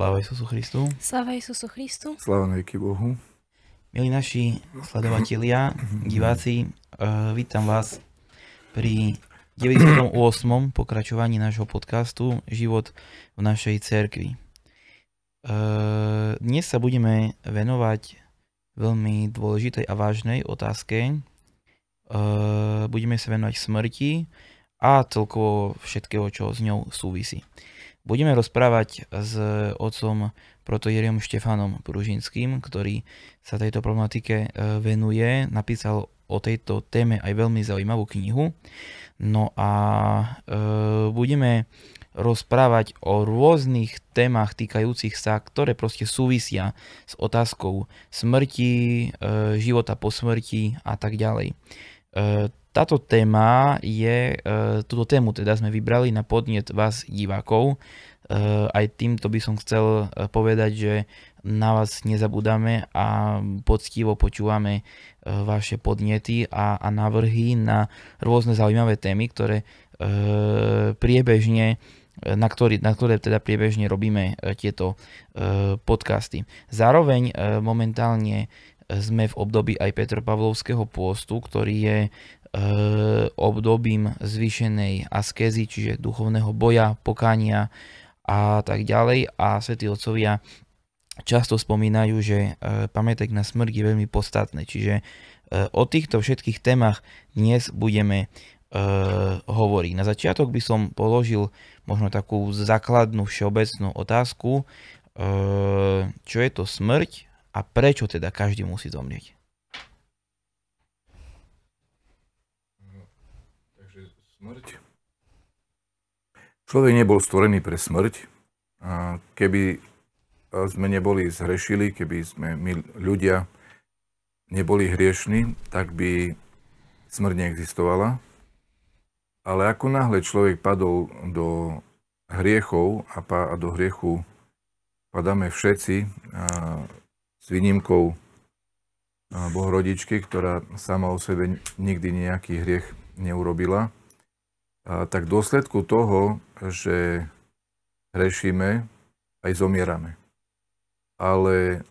Sláva Isusu Christu. Sláva Isusu Christu. Sláva veky Bohu. Milí naši sledovatelia, diváci, uh, vítam vás pri 98. pokračovaní nášho podcastu Život v našej cerkvi. Uh, dnes sa budeme venovať veľmi dôležitej a vážnej otázke. Uh, budeme sa venovať smrti a celkovo všetkého, čo s ňou súvisí budeme rozprávať s otcom protojeriom Štefanom Pružinským, ktorý sa tejto problematike e, venuje. Napísal o tejto téme aj veľmi zaujímavú knihu. No a e, budeme rozprávať o rôznych témach týkajúcich sa, ktoré proste súvisia s otázkou smrti, e, života po smrti a tak ďalej. E, táto téma je, e, túto tému teda sme vybrali na podnet vás divákov. E, aj týmto by som chcel e, povedať, že na vás nezabúdame a poctivo počúvame vaše podnety a, a návrhy na rôzne zaujímavé témy, ktoré priebežne na, ktorý, na ktoré teda priebežne robíme tieto podcasty. Zároveň momentálne sme v období aj Petropavlovského pôstu, ktorý je Eh, obdobím zvýšenej askezy, čiže duchovného boja, pokania a tak ďalej. A svätí otcovia často spomínajú, že eh, pamätek na smrť je veľmi podstatné. Čiže eh, o týchto všetkých témach dnes budeme hovoriť. Na začiatok by som položil možno takú základnú všeobecnú otázku, čo je to smrť a prečo teda každý musí zomrieť. Smrť. Človek nebol stvorený pre smrť. Keby sme neboli zhrešili, keby sme my ľudia neboli hriešni, tak by smrť neexistovala. Ale ako náhle človek padol do hriechov a, do hriechu padáme všetci s výnimkou Bohorodičky, ktorá sama o sebe nikdy nejaký hriech neurobila, tak dôsledku toho, že hrešíme, aj zomierame. Ale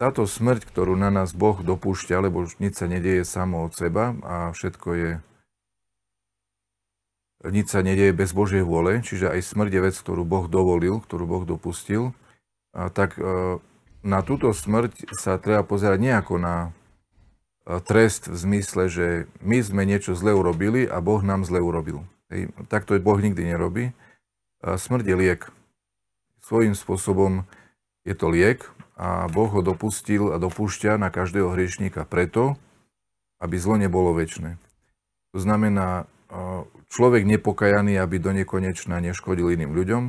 táto smrť, ktorú na nás Boh dopúšťa, lebo už nič sa nedieje samo od seba a všetko je nič sa nedieje bez Božej vôle, čiže aj smrť je vec, ktorú Boh dovolil, ktorú Boh dopustil, a tak e, na túto smrť sa treba pozerať nejako na e, trest v zmysle, že my sme niečo zle urobili a Boh nám zle urobil. Hej, takto Boh nikdy nerobí. A smrť je liek. Svojím spôsobom je to liek a Boh ho dopustil a dopúšťa na každého hriešníka preto, aby zlo nebolo väčšie. To znamená, človek nepokajaný, aby do nekonečna neškodil iným ľuďom.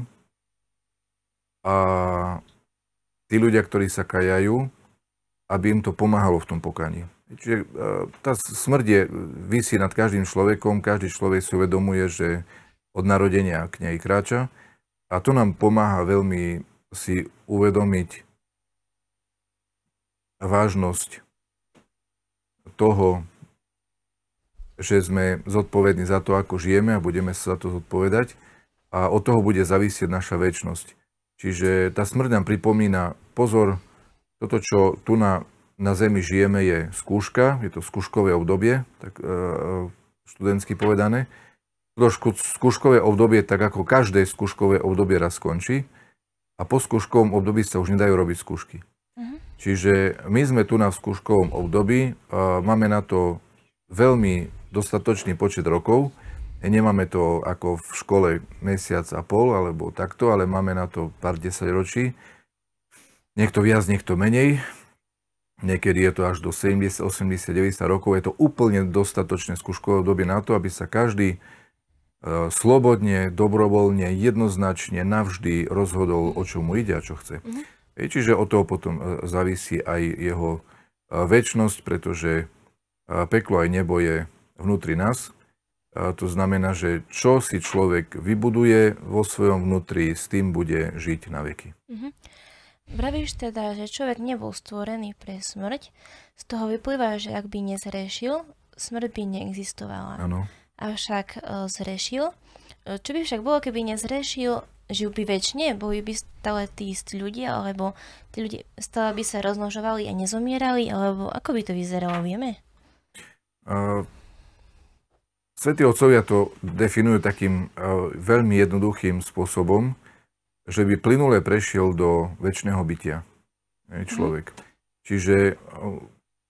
A tí ľudia, ktorí sa kajajú, aby im to pomáhalo v tom pokaní. Čiže e, tá smrť je, vysí nad každým človekom, každý človek si uvedomuje, že od narodenia k nej kráča a to nám pomáha veľmi si uvedomiť vážnosť toho, že sme zodpovední za to, ako žijeme a budeme sa za to zodpovedať a od toho bude zavisieť naša väčnosť. Čiže tá smrť nám pripomína, pozor, toto, čo tu na na Zemi žijeme je skúška, je to skúškové obdobie, tak e, študentsky povedané. To skúškové obdobie, tak ako každé skúškové obdobie raz skončí a po skúškovom období sa už nedajú robiť skúšky. Mhm. Čiže my sme tu na skúškovom období, máme na to veľmi dostatočný počet rokov, Nemáme to ako v škole mesiac a pol alebo takto, ale máme na to pár desať ročí. Niekto viac, niekto menej. Niekedy je to až do 70, 80, 90 rokov. Je to úplne dostatočné skúškové obdobie na to, aby sa každý e, slobodne, dobrovoľne, jednoznačne, navždy rozhodol, o čo mu ide a čo chce. Mm-hmm. Čiže od toho potom e, závisí aj jeho e, väčnosť, pretože peklo aj nebo je vnútri nás. A to znamená, že čo si človek vybuduje vo svojom vnútri, s tým bude žiť na veky. Mm-hmm. Vravíš teda, že človek nebol stvorený pre smrť, z toho vyplýva, že ak by nezrešil, smrť by neexistovala. Áno. Avšak e, zrešil. E, čo by však bolo, keby nezrešil, žil by väčšine, boli by stále tí ľudia, alebo tí ľudia stále by sa rozmnožovali a nezomierali, alebo ako by to vyzeralo, vieme? Uh, e, Svetí otcovia to definujú takým uh, veľmi jednoduchým spôsobom, že by plynule prešiel do väčšného bytia mhm. človek. Mm. Čiže e,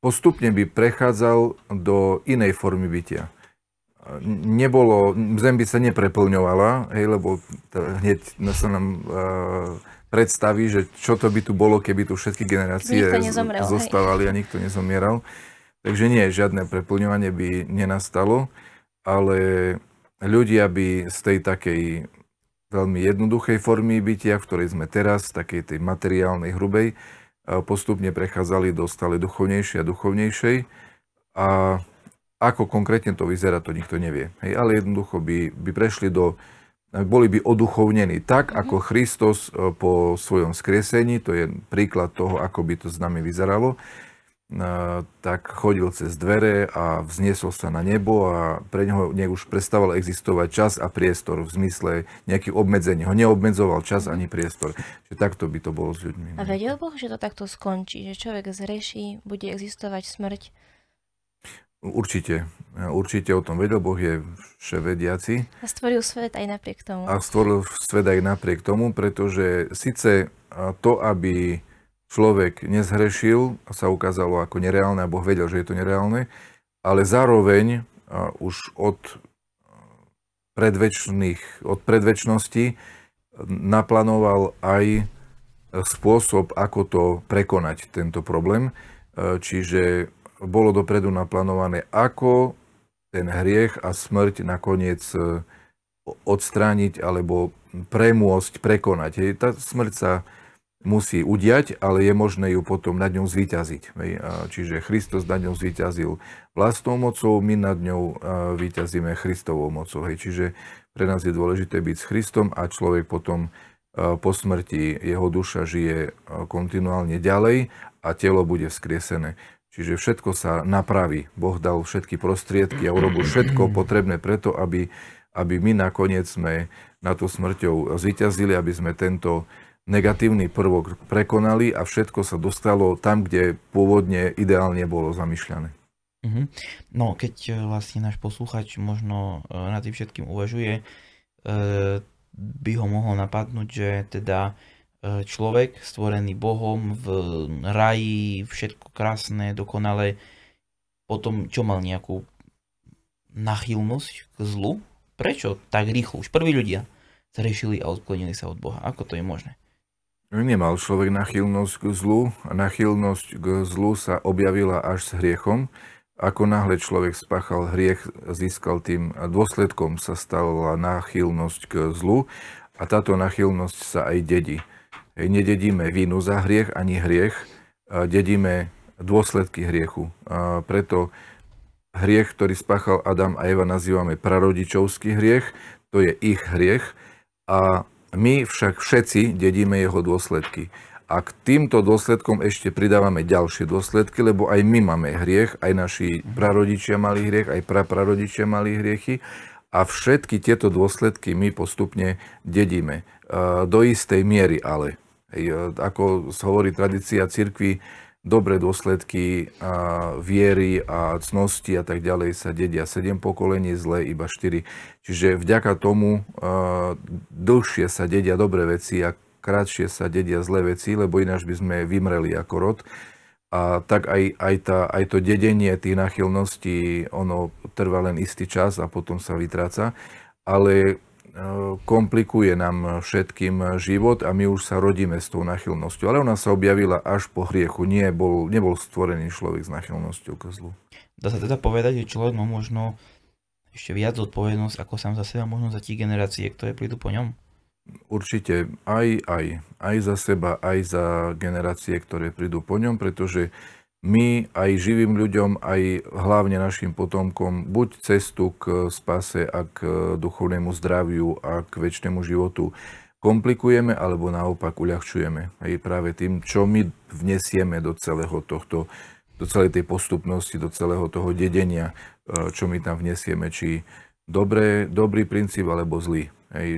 postupne by prechádzal do inej formy bytia. Nebolo, zem by sa nepreplňovala, hej, lebo hneď sa nám e, predstaví, že čo to by tu bolo, keby tu všetky generácie nezomrel, zostávali hej. a nikto nezomieral. Takže nie, žiadne preplňovanie by nenastalo, ale ľudia by z tej takej veľmi jednoduchej formy bytia, v ktorej sme teraz, takej tej materiálnej, hrubej, postupne prechádzali do stále duchovnejšej a duchovnejšej. A ako konkrétne to vyzerá, to nikto nevie. Hej, ale jednoducho by, by prešli do, boli by oduchovnení tak, mhm. ako Kristus e, po svojom skriesení, to je príklad toho, ako by to s nami vyzeralo, tak chodil cez dvere a vzniesol sa na nebo a pre neho ne už prestával existovať čas a priestor v zmysle nejakých obmedzení. Ho neobmedzoval čas ani priestor. Čiže takto by to bolo s ľuďmi. A vedel Boh, že to takto skončí, že človek zreší, bude existovať smrť? Určite. Určite o tom vedel. Boh je vševediaci. A stvoril svet aj napriek tomu. A stvoril svet aj napriek tomu, pretože síce to, aby človek nezhrešil a sa ukázalo ako nereálne a Boh vedel, že je to nereálne, ale zároveň už od e, predvečných, od predvečnosti e, naplánoval aj e, spôsob, ako to prekonať, tento problém. Čiže bolo dopredu naplánované, ako ten hriech a smrť nakoniec odstrániť alebo premôcť, prekonať. Tá smrť sa musí udiať, ale je možné ju potom nad ňou zvíťaziť. Čiže Hristos nad ňou zvíťazil vlastnou mocou, my nad ňou vyťazíme Hristovou mocou. Čiže pre nás je dôležité byť s Hristom a človek potom po smrti jeho duša žije kontinuálne ďalej a telo bude vzkriesené. Čiže všetko sa napraví. Boh dal všetky prostriedky a urobil všetko potrebné preto, aby, aby my nakoniec sme na tú smrťou zvyťazili, aby sme tento negatívny prvok prekonali a všetko sa dostalo tam, kde pôvodne ideálne bolo zamýšľané. Mm-hmm. No, keď e, vlastne náš posluchač možno e, na tým všetkým uvažuje, e, by ho mohol napadnúť, že teda človek stvorený Bohom v raji, všetko krásne, dokonale, potom čo mal nejakú nachylnosť k zlu? Prečo tak rýchlo? Už prví ľudia zrešili a odklonili sa od Boha. Ako to je možné? Nemal človek nachylnosť k zlu a nachylnosť k zlu sa objavila až s hriechom. Ako náhle človek spáchal hriech, získal tým dôsledkom sa stala náchylnosť k zlu a táto nachylnosť sa aj dedí. Nededíme vínu za hriech ani hriech, dedíme dôsledky hriechu. A preto hriech, ktorý spáchal Adam a Eva, nazývame prarodičovský hriech, to je ich hriech a my však všetci dedíme jeho dôsledky. A k týmto dôsledkom ešte pridávame ďalšie dôsledky, lebo aj my máme hriech, aj naši prarodičia mali hriech, aj praprarodičia mali hriechy. A všetky tieto dôsledky my postupne dedíme. E, do istej miery ale. E, ako hovorí tradícia cirkvi, dobré dôsledky a viery a cnosti a tak ďalej sa dedia 7 pokolení, zlé iba 4. Čiže vďaka tomu dlhšie sa dedia dobré veci a kratšie sa dedia zlé veci, lebo ináč by sme vymreli ako rod. A tak aj, aj, tá, aj to dedenie tých náchylností, ono trvá len istý čas a potom sa vytráca. Ale Eh, komplikuje nám všetkým život a my už sa rodíme s tou nachylnosťou. Ale ona sa objavila až po hriechu. Nie, bol, nebol stvorený človek s nachylnosťou k zlu. Dá sa teda povedať, že človek má možno ešte viac zodpovednosť ako sám za seba, možno za tie generácie, ktoré prídu po ňom? Určite aj, aj. Aj za seba, aj za generácie, ktoré prídu po ňom, pretože uh, my aj živým ľuďom, aj hlavne našim potomkom buď cestu k spase a k e, duchovnému zdraviu a k väčšnému životu komplikujeme alebo naopak uľahčujeme. Aj práve tým, čo my vnesieme do celého tohto, do celej tej postupnosti, do celého toho dedenia, e, čo my tam vnesieme, či dobré, dobrý princíp alebo zlý.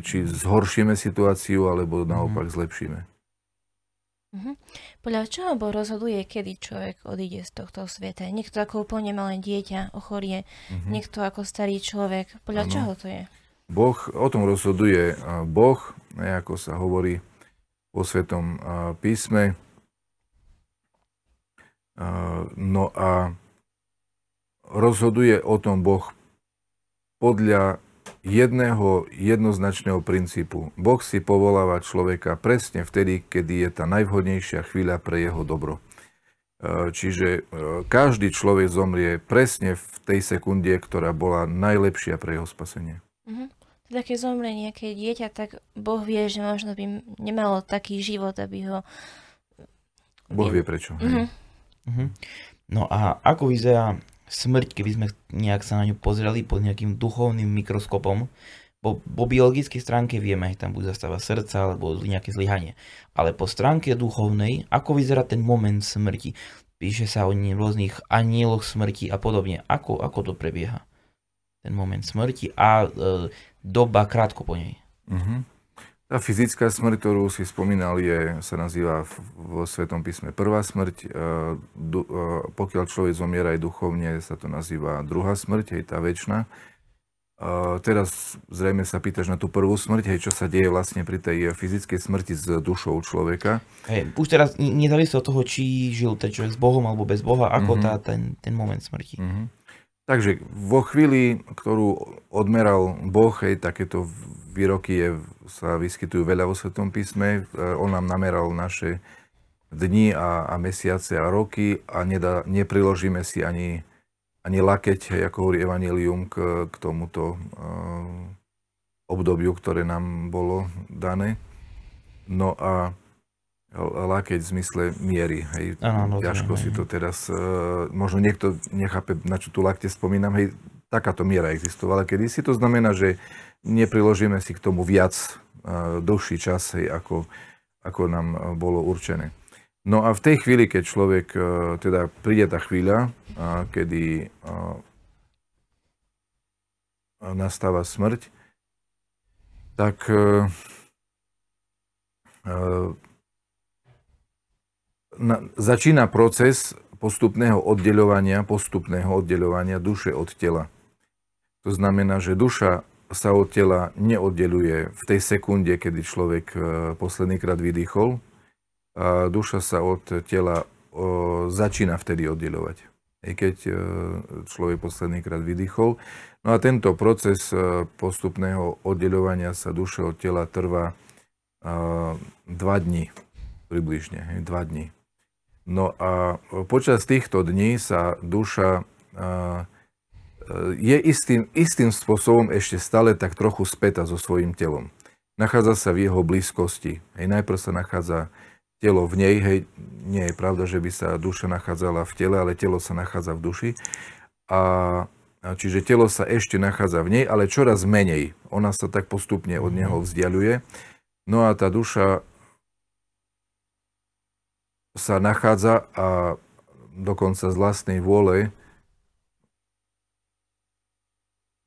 či mhm. zhoršíme situáciu alebo mhm. naopak zlepšíme. Mhm. Podľa čoho bo rozhoduje, kedy človek odíde z tohto sveta? Niekto ako úplne malé dieťa ochorie, mhm. niekto ako starý človek. Podľa ano. čoho to je? Boh o tom rozhoduje. Boh, ako sa hovorí o Svetom písme. No a rozhoduje o tom Boh podľa jedného jednoznačného princípu. Boh si povoláva človeka presne vtedy, kedy je tá najvhodnejšia chvíľa pre jeho dobro. E, čiže e, každý človek zomrie presne v tej sekunde, ktorá bola najlepšia pre jeho spasenie. Mhm. Teda keď zomrie nejaké dieťa, tak Boh vie, že možno by nemalo taký život, aby ho... Boh vie prečo. Mhm. Mhm. No a ako vyzerá smrť, keby sme nejak sa na ňu pozreli pod nejakým duchovným mikroskopom, po, po biologickej stránke vieme, že tam bude zastava srdca alebo nejaké zlyhanie. Ale po stránke duchovnej, ako vyzerá ten moment smrti? Píše sa o rôznych anieloch smrti a podobne. Ako, ako to prebieha? Ten moment smrti a e, doba krátko po nej. Uh-huh. Tá fyzická smrť, ktorú si spomínal, je, sa nazýva vo Svetom písme prvá smrť. E, du, e, pokiaľ človek zomiera aj duchovne, sa to nazýva druhá smrť, hej, tá väčšina. E, teraz zrejme sa pýtaš na tú prvú smrť, hej, čo sa deje vlastne pri tej fyzickej smrti s dušou človeka. Hej, už teraz nezávisle od toho, či žil ten človek s Bohom alebo bez Boha, ako mm-hmm. tá, ten, ten moment smrti. Mm-hmm. Takže vo chvíli, ktorú odmeral Boh, hej, takéto výroky je, sa vyskytujú veľa vo Svetom písme, on nám nameral naše dni a, a mesiace a roky a nedá, nepriložíme si ani, ani lakeť, ako hovorí Evangelium, k, k tomuto uh, obdobiu, ktoré nám bolo dané. No a lákeť v zmysle miery. Hej. Ano, Ťažko si to teraz, uh, možno niekto nechápe, na čo tu lakte spomínam, hej, takáto miera existovala kedysi. To znamená, že nepriložíme si k tomu viac uh, dlhší čas, hej, ako, ako nám uh, bolo určené. No a v tej chvíli, keď človek, uh, teda príde tá chvíľa, uh, kedy uh, nastáva smrť, tak uh, uh, na, začína proces postupného oddeľovania, postupného oddeľovania duše od tela. To znamená, že duša sa od tela neoddeluje v tej sekunde, kedy človek e, poslednýkrát vydýchol. A duša sa od tela o, začína vtedy oddeľovať. I keď e, človek poslednýkrát vydýchol. No a tento proces e, postupného oddeľovania sa duše od tela trvá dva dní približne, dva dní. No a počas týchto dní sa duša e, je istým, istým spôsobom ešte stále tak trochu späta so svojím telom. Nachádza sa v jeho blízkosti. Hej, najprv sa nachádza telo v nej, hej, nie je pravda, že by sa duša nachádzala v tele, ale telo sa nachádza v duši. A, a čiže telo sa ešte nachádza v nej, ale čoraz menej. Ona sa tak postupne od mhm. neho vzdialuje. No a tá duša sa nachádza a dokonca z vlastnej vôle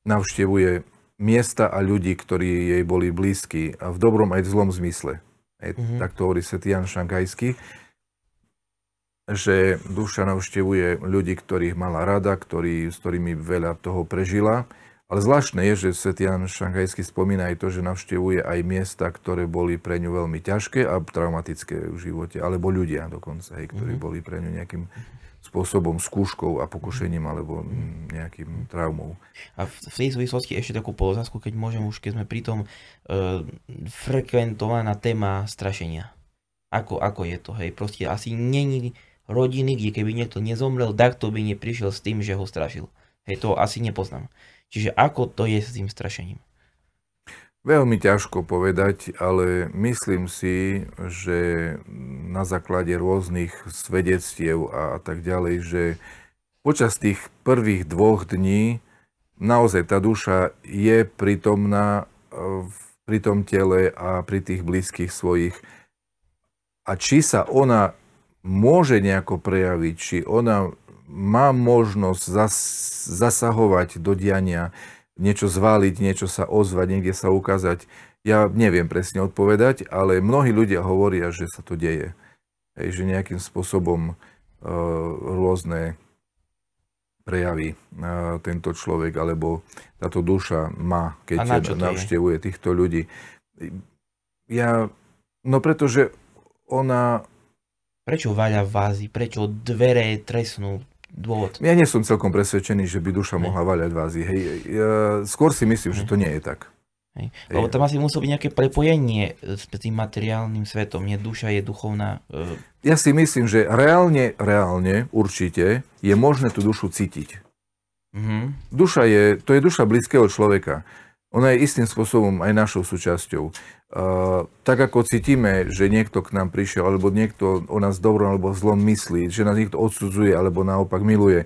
navštevuje miesta a ľudí, ktorí jej boli blízki, a v dobrom aj v zlom zmysle. mm-hmm. Tak to hovorí svätý Jan Šangajský, že duša navštevuje ľudí, ktorých mala rada, ktorý, s ktorými veľa toho prežila ale zvláštne je, že Jan Šanghajský spomína aj to, že navštevuje aj miesta, ktoré boli pre ňu veľmi ťažké a traumatické v živote, alebo ľudia dokonca, hej, ktorí mm-hmm. boli pre ňu nejakým spôsobom, skúškou a pokušením alebo mm, nejakým traumou. A v, v tej súvislosti ešte takú polozásku, keď môžem už, keď sme pritom e, frekventovaná téma strašenia. Ako, ako je to, hej, proste asi není rodiny, kde keby niekto nezomrel, tak to by neprišiel s tým, že ho strašil. Hej, to asi nepoznám. Čiže ako to je s tým strašením? Veľmi ťažko povedať, ale myslím si, že na základe rôznych svedectiev a tak ďalej, že počas tých prvých dvoch dní naozaj tá duša je prítomná e, pri tom tele a pri tých blízkych svojich. A či sa ona môže nejako prejaviť, či ona má možnosť zas, zasahovať do diania, niečo zváliť, niečo sa ozvať, niekde sa ukázať. Ja neviem presne odpovedať, ale mnohí ľudia hovoria, že sa to deje. Hej, že nejakým spôsobom e, rôzne prejaví e, tento človek alebo táto duša má, keď navštevuje týchto ľudí. Ja, no pretože ona... Prečo vaľa vázy? Prečo dvere tresnú? dôvod? Ja nie som celkom presvedčený, že by duša mohla vaľať v Ázii. Hej. Ja skôr si myslím, hej. že to nie je tak. Hej. Lebo tam asi muselo byť nejaké prepojenie s tým materiálnym svetom, nie duša je duchovná. E, ja si myslím, že reálne, reálne, určite, je možné tú dušu cítiť. Mm-hmm. Duša je, to je duša blízkeho človeka. Ona je istým spôsobom aj našou súčasťou. Uh, tak ako cítime, že niekto k nám prišiel, alebo niekto o nás dobro alebo zlom myslí, že nás niekto odsudzuje alebo naopak miluje,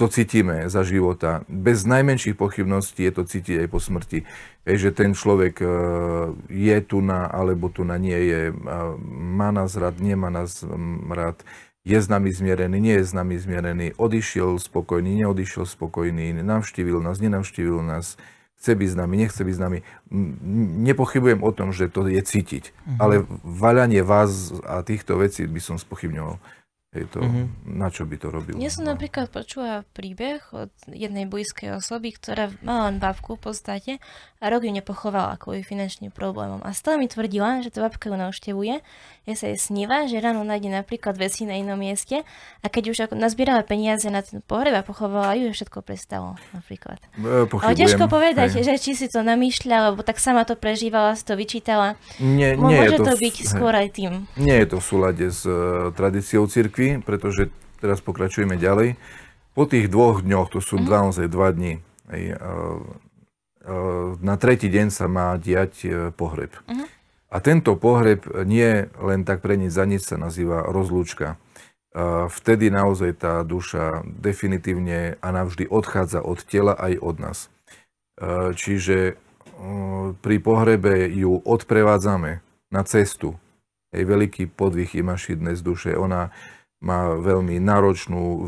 to cítime za života. Bez najmenších pochybností je to cítiť aj po smrti. Ej, že ten človek uh, je tu na, alebo tu na nie je, uh, má nás rád, nemá nás um, rád je s nami zmierený, nie je s nami zmierený, odišiel spokojný, neodišiel spokojný, navštívil nás, nenavštívil nás chce byť s nami, nechce byť s nami. Nepochybujem o tom, že to je cítiť, mm-hmm. ale vaľanie vás a týchto vecí by som spochybňoval. Je to, mm-hmm. na čo by to robil? Ja som no. napríklad počula príbeh od jednej blízkej osoby, ktorá mala len babku v podstate a rok ju nepochovala kvôli finančným problémom. A stále mi tvrdila, že tá babka ju navštevuje, ja sa jej sníva, že ráno nájde napríklad veci na inom mieste a keď už ako nazbierala peniaze na ten pohreb a pochovala ju, všetko prestalo napríklad. E, Ale ťažko povedať, Hej. že či si to namýšľa, lebo tak sama to prežívala, si to vyčítala. Nie, nie Môže je to, to byť hej. skôr aj tým. Nie je to v súlade s uh, tradíciou cirkvi cirkvi, pretože teraz pokračujeme ďalej. Po tých dvoch dňoch, to sú mm naozaj dva dní, aj, e, e, na tretí deň sa má diať e, pohreb. mm A tento pohreb nie len tak pre nič za nič sa nazýva rozlúčka. Vtedy naozaj tá duša definitívne a navždy odchádza od tela aj od nás. Čiže pri pohrebe ju odprevádzame na cestu. Jej veľký podvih imaši dnes z duše. Ona má veľmi náročnú e,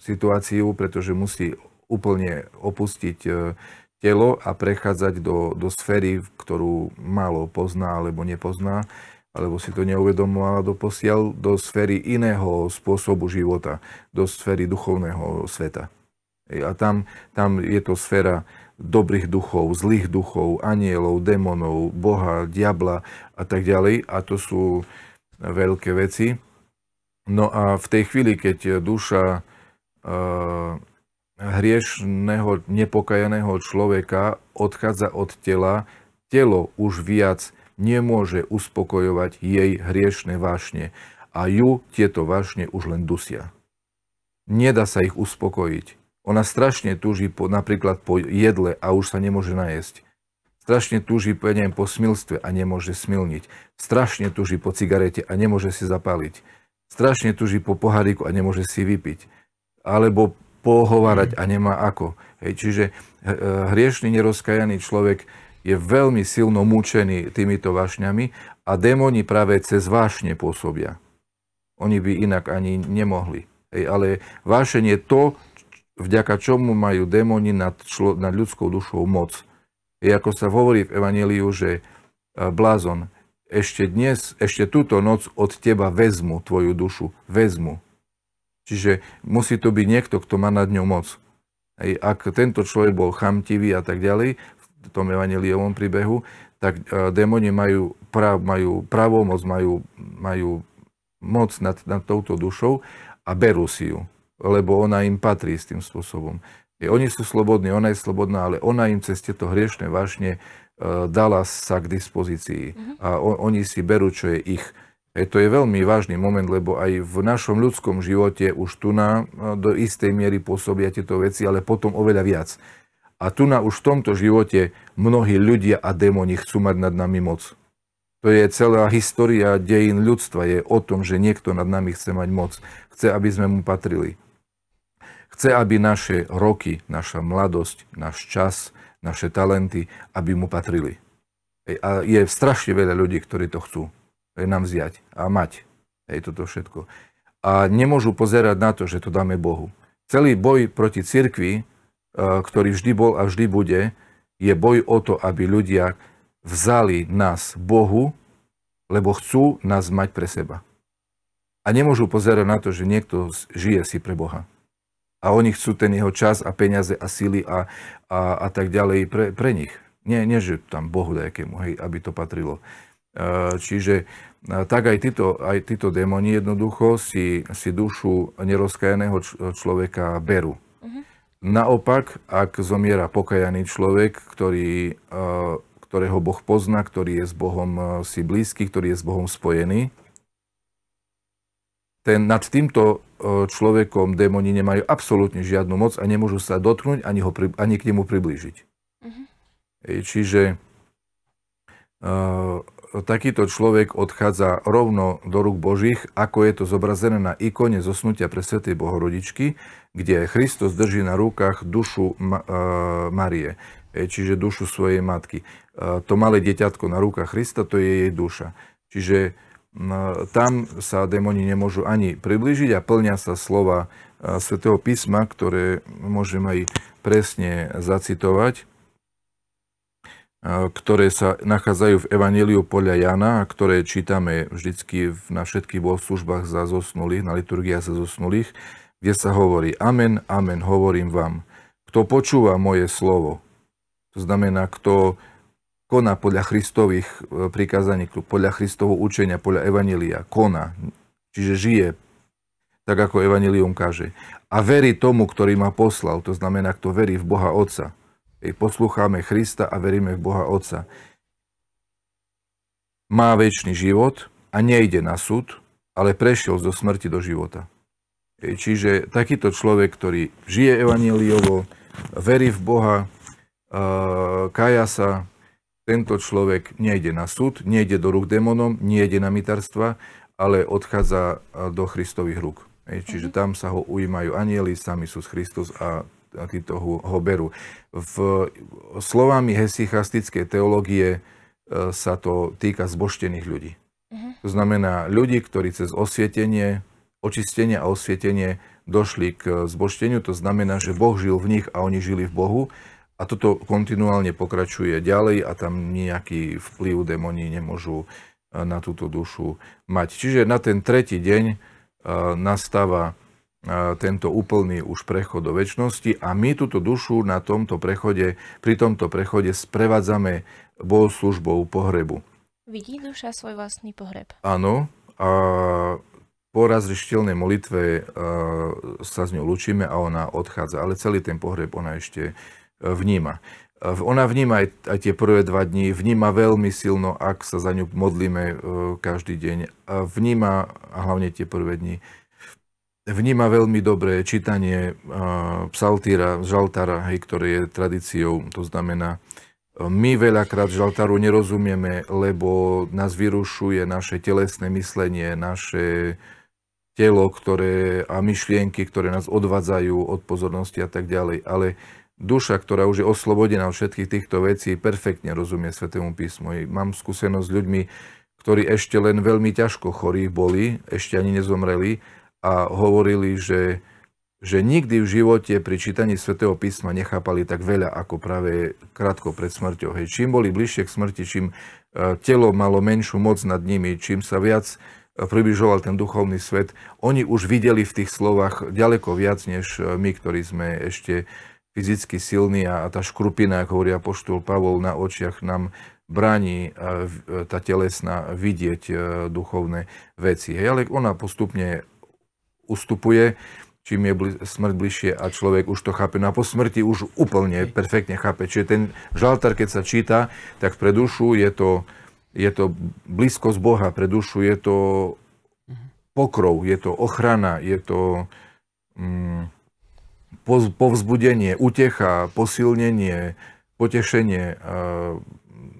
situáciu, pretože musí úplne opustiť e, telo a prechádzať do, do sféry, ktorú málo pozná alebo nepozná, alebo si to neuvedomovala doposiaľ, do sféry iného spôsobu života, do sféry duchovného sveta. E, a tam, tam je to sféra dobrých duchov, zlých duchov, anielov, démonov, Boha, diabla a tak ďalej. A to sú, veľké veci. No a v tej chvíli, keď duša e, hriešného, nepokajaného človeka odchádza od tela, telo už viac nemôže uspokojovať jej hriešne vášne a ju tieto vášne už len dusia. Nedá sa ich uspokojiť. Ona strašne túži po, napríklad po jedle a už sa nemôže najesť strašne túži po, neviem, po smilstve a nemôže smilniť. Strašne túži po cigarete a nemôže si zapáliť. Strašne túži po poháriku a nemôže si vypiť. Alebo pohovárať a nemá ako. Hej, čiže eh, eh, hriešný, nerozkajaný človek je veľmi silno mučený týmito vášňami a démoni práve cez vášne pôsobia. Oni by inak ani nemohli. Hej, ale vášenie je to, vďaka čomu majú démoni nad, člo, nad ľudskou dušou moc je ako sa hovorí v Evangeliu, že e, blázon, ešte dnes, ešte túto noc od teba vezmu tvoju dušu, vezmu. Čiže musí to byť niekto, kto má nad ňou moc. Ej, ak tento človek bol chamtivý a tak ďalej, v tom evaneliovom príbehu, tak e, démoni majú, prav, majú pravomoc, majú, majú moc nad, nad touto dušou a berú si ju, lebo ona im patrí s tým spôsobom. Oni sú slobodní, ona je slobodná, ale ona im cez tieto hriešne vášne e, dala sa k dispozícii. Uh-huh. A oni si berú, čo je ich. E, to je veľmi vážny moment, lebo aj v našom ľudskom živote už tu na e, do istej miery pôsobia tieto veci, ale potom oveľa viac. A tu na už v tomto živote mnohí ľudia a démoni chcú mať nad nami moc. To je celá história dejín ľudstva, je o tom, že niekto nad nami chce mať moc. Chce, aby sme mu patrili. Chce, aby naše roky, naša mladosť, náš čas, naše talenty, aby mu patrili. a je strašne veľa ľudí, ktorí to chcú nám vziať a mať. Hej, toto všetko. A nemôžu pozerať na to, že to dáme Bohu. Celý boj proti cirkvi, e, ktorý vždy bol a vždy bude, je boj o to, aby ľudia vzali nás Bohu, lebo chcú nás mať pre seba. A nemôžu pozerať na to, že niekto žije si pre Boha a oni chcú ten jeho čas a peniaze a sily a, a, a tak ďalej pre, pre nich. Nie, nie, že tam Bohu dajakému, hej, aby to patrilo. E, čiže e, tak aj títo, aj títo démoni jednoducho si, si dušu nerozkajaného človeka berú. Uh-huh. Naopak, ak zomiera pokajaný človek, ktorý, e, ktorého Boh pozná, ktorý je s Bohom si blízky, ktorý je s Bohom spojený, ten, nad týmto e, človekom démoni nemajú absolútne žiadnu moc a nemôžu sa dotknúť ani, ho, ani k nemu priblížiť. Uh-huh. Čiže uh, takýto človek odchádza rovno do rúk Božích, ako je to zobrazené na ikone zosnutia pre Svetej Bohorodičky, kde Kristus drží na rukách dušu uh, Marie, čiže dušu svojej matky. Uh, to malé deťatko na rukách Krista, to je jej duša. Čiže No, tam sa démoni nemôžu ani priblížiť a plňa sa slova e, svätého písma, ktoré môžem aj presne zacitovať, e, ktoré sa nachádzajú v Evangeliu podľa Jana a ktoré čítame vždycky na všetkých službách za zosnulých, na liturgiách za zosnulých, kde sa hovorí Amen, Amen, hovorím vám. Kto počúva moje slovo, to znamená, kto koná podľa Christových e, prikázaní, podľa Christovho učenia, podľa Evanília, koná, čiže žije tak, ako Evanílium káže. A verí tomu, ktorý ma poslal, to znamená, kto verí v Boha Otca. poslucháme Krista a veríme v Boha Otca. Má väčší život a nejde na súd, ale prešiel zo smrti do života. čiže takýto človek, ktorý žije Evaníliovo, verí v Boha, e, kaja sa, tento človek nejde na súd, nejde do rúk démonom, nejde na mitarstva, ale odchádza do Christových rúk. Čiže mhm. tam sa ho ujímajú anieli, sami sú z a a títo ho, berú. V slovami hesychastickej teológie e, sa to týka zboštených ľudí. Mhm. To znamená ľudí, ktorí cez osvietenie, očistenie a osvietenie došli k zbošteniu. To znamená, že Boh žil v nich a oni žili v Bohu a toto kontinuálne pokračuje ďalej a tam nejaký vplyv demoní nemôžu e, na túto dušu mať. Čiže na ten tretí deň e, nastáva e, tento úplný už prechod do väčšnosti a my túto dušu na tomto prechode, pri tomto prechode sprevádzame bol službou pohrebu. Vidí duša svoj vlastný pohreb. Áno, a po razrištelnej molitve sa s ňou lučíme a ona odchádza, ale celý ten pohreb ona ešte vníma. E, ona vníma aj, aj tie prvé dva dni, vníma veľmi silno, ak sa za ňu modlíme e, každý deň. Vníma, a hlavne tie prvé dni, vníma veľmi dobre čítanie e, psaltíra, žaltára, hej, ktoré je tradíciou. To znamená, my veľakrát žaltáru nerozumieme, lebo nás vyrušuje naše telesné myslenie, naše telo ktoré, a myšlienky, ktoré nás odvádzajú od pozornosti a tak ďalej. Ale duša, ktorá už je oslobodená od všetkých týchto vecí, perfektne rozumie Svetému písmu. Mám skúsenosť s ľuďmi, ktorí ešte len veľmi ťažko chorí boli, ešte ani nezomreli a hovorili, že, že nikdy v živote pri čítaní Svetého písma nechápali tak veľa ako práve krátko pred smrťou. Hej, čím boli bližšie k smrti, čím e, telo malo menšiu moc nad nimi, čím sa viac e, približoval ten duchovný svet, oni už videli v tých slovách ďaleko viac než e, my, ktorí sme ešte uh, fyzicky silný a tá škrupina, ako hovorí apoštol Pavol, na očiach nám bráni e, e, tá telesná vidieť e, duchovné veci. Hej, ale ona postupne ustupuje, čím je smrť bližšie a človek už to chápe. No a po smrti už úplne perfektne chápe. Čiže ten žaltár, keď sa číta, tak pre dušu je to, je to blízkosť Boha, pre dušu je to mhm. pokrov, je to ochrana, je to... Mm, povzbudenie, utecha, posilnenie, potešenie,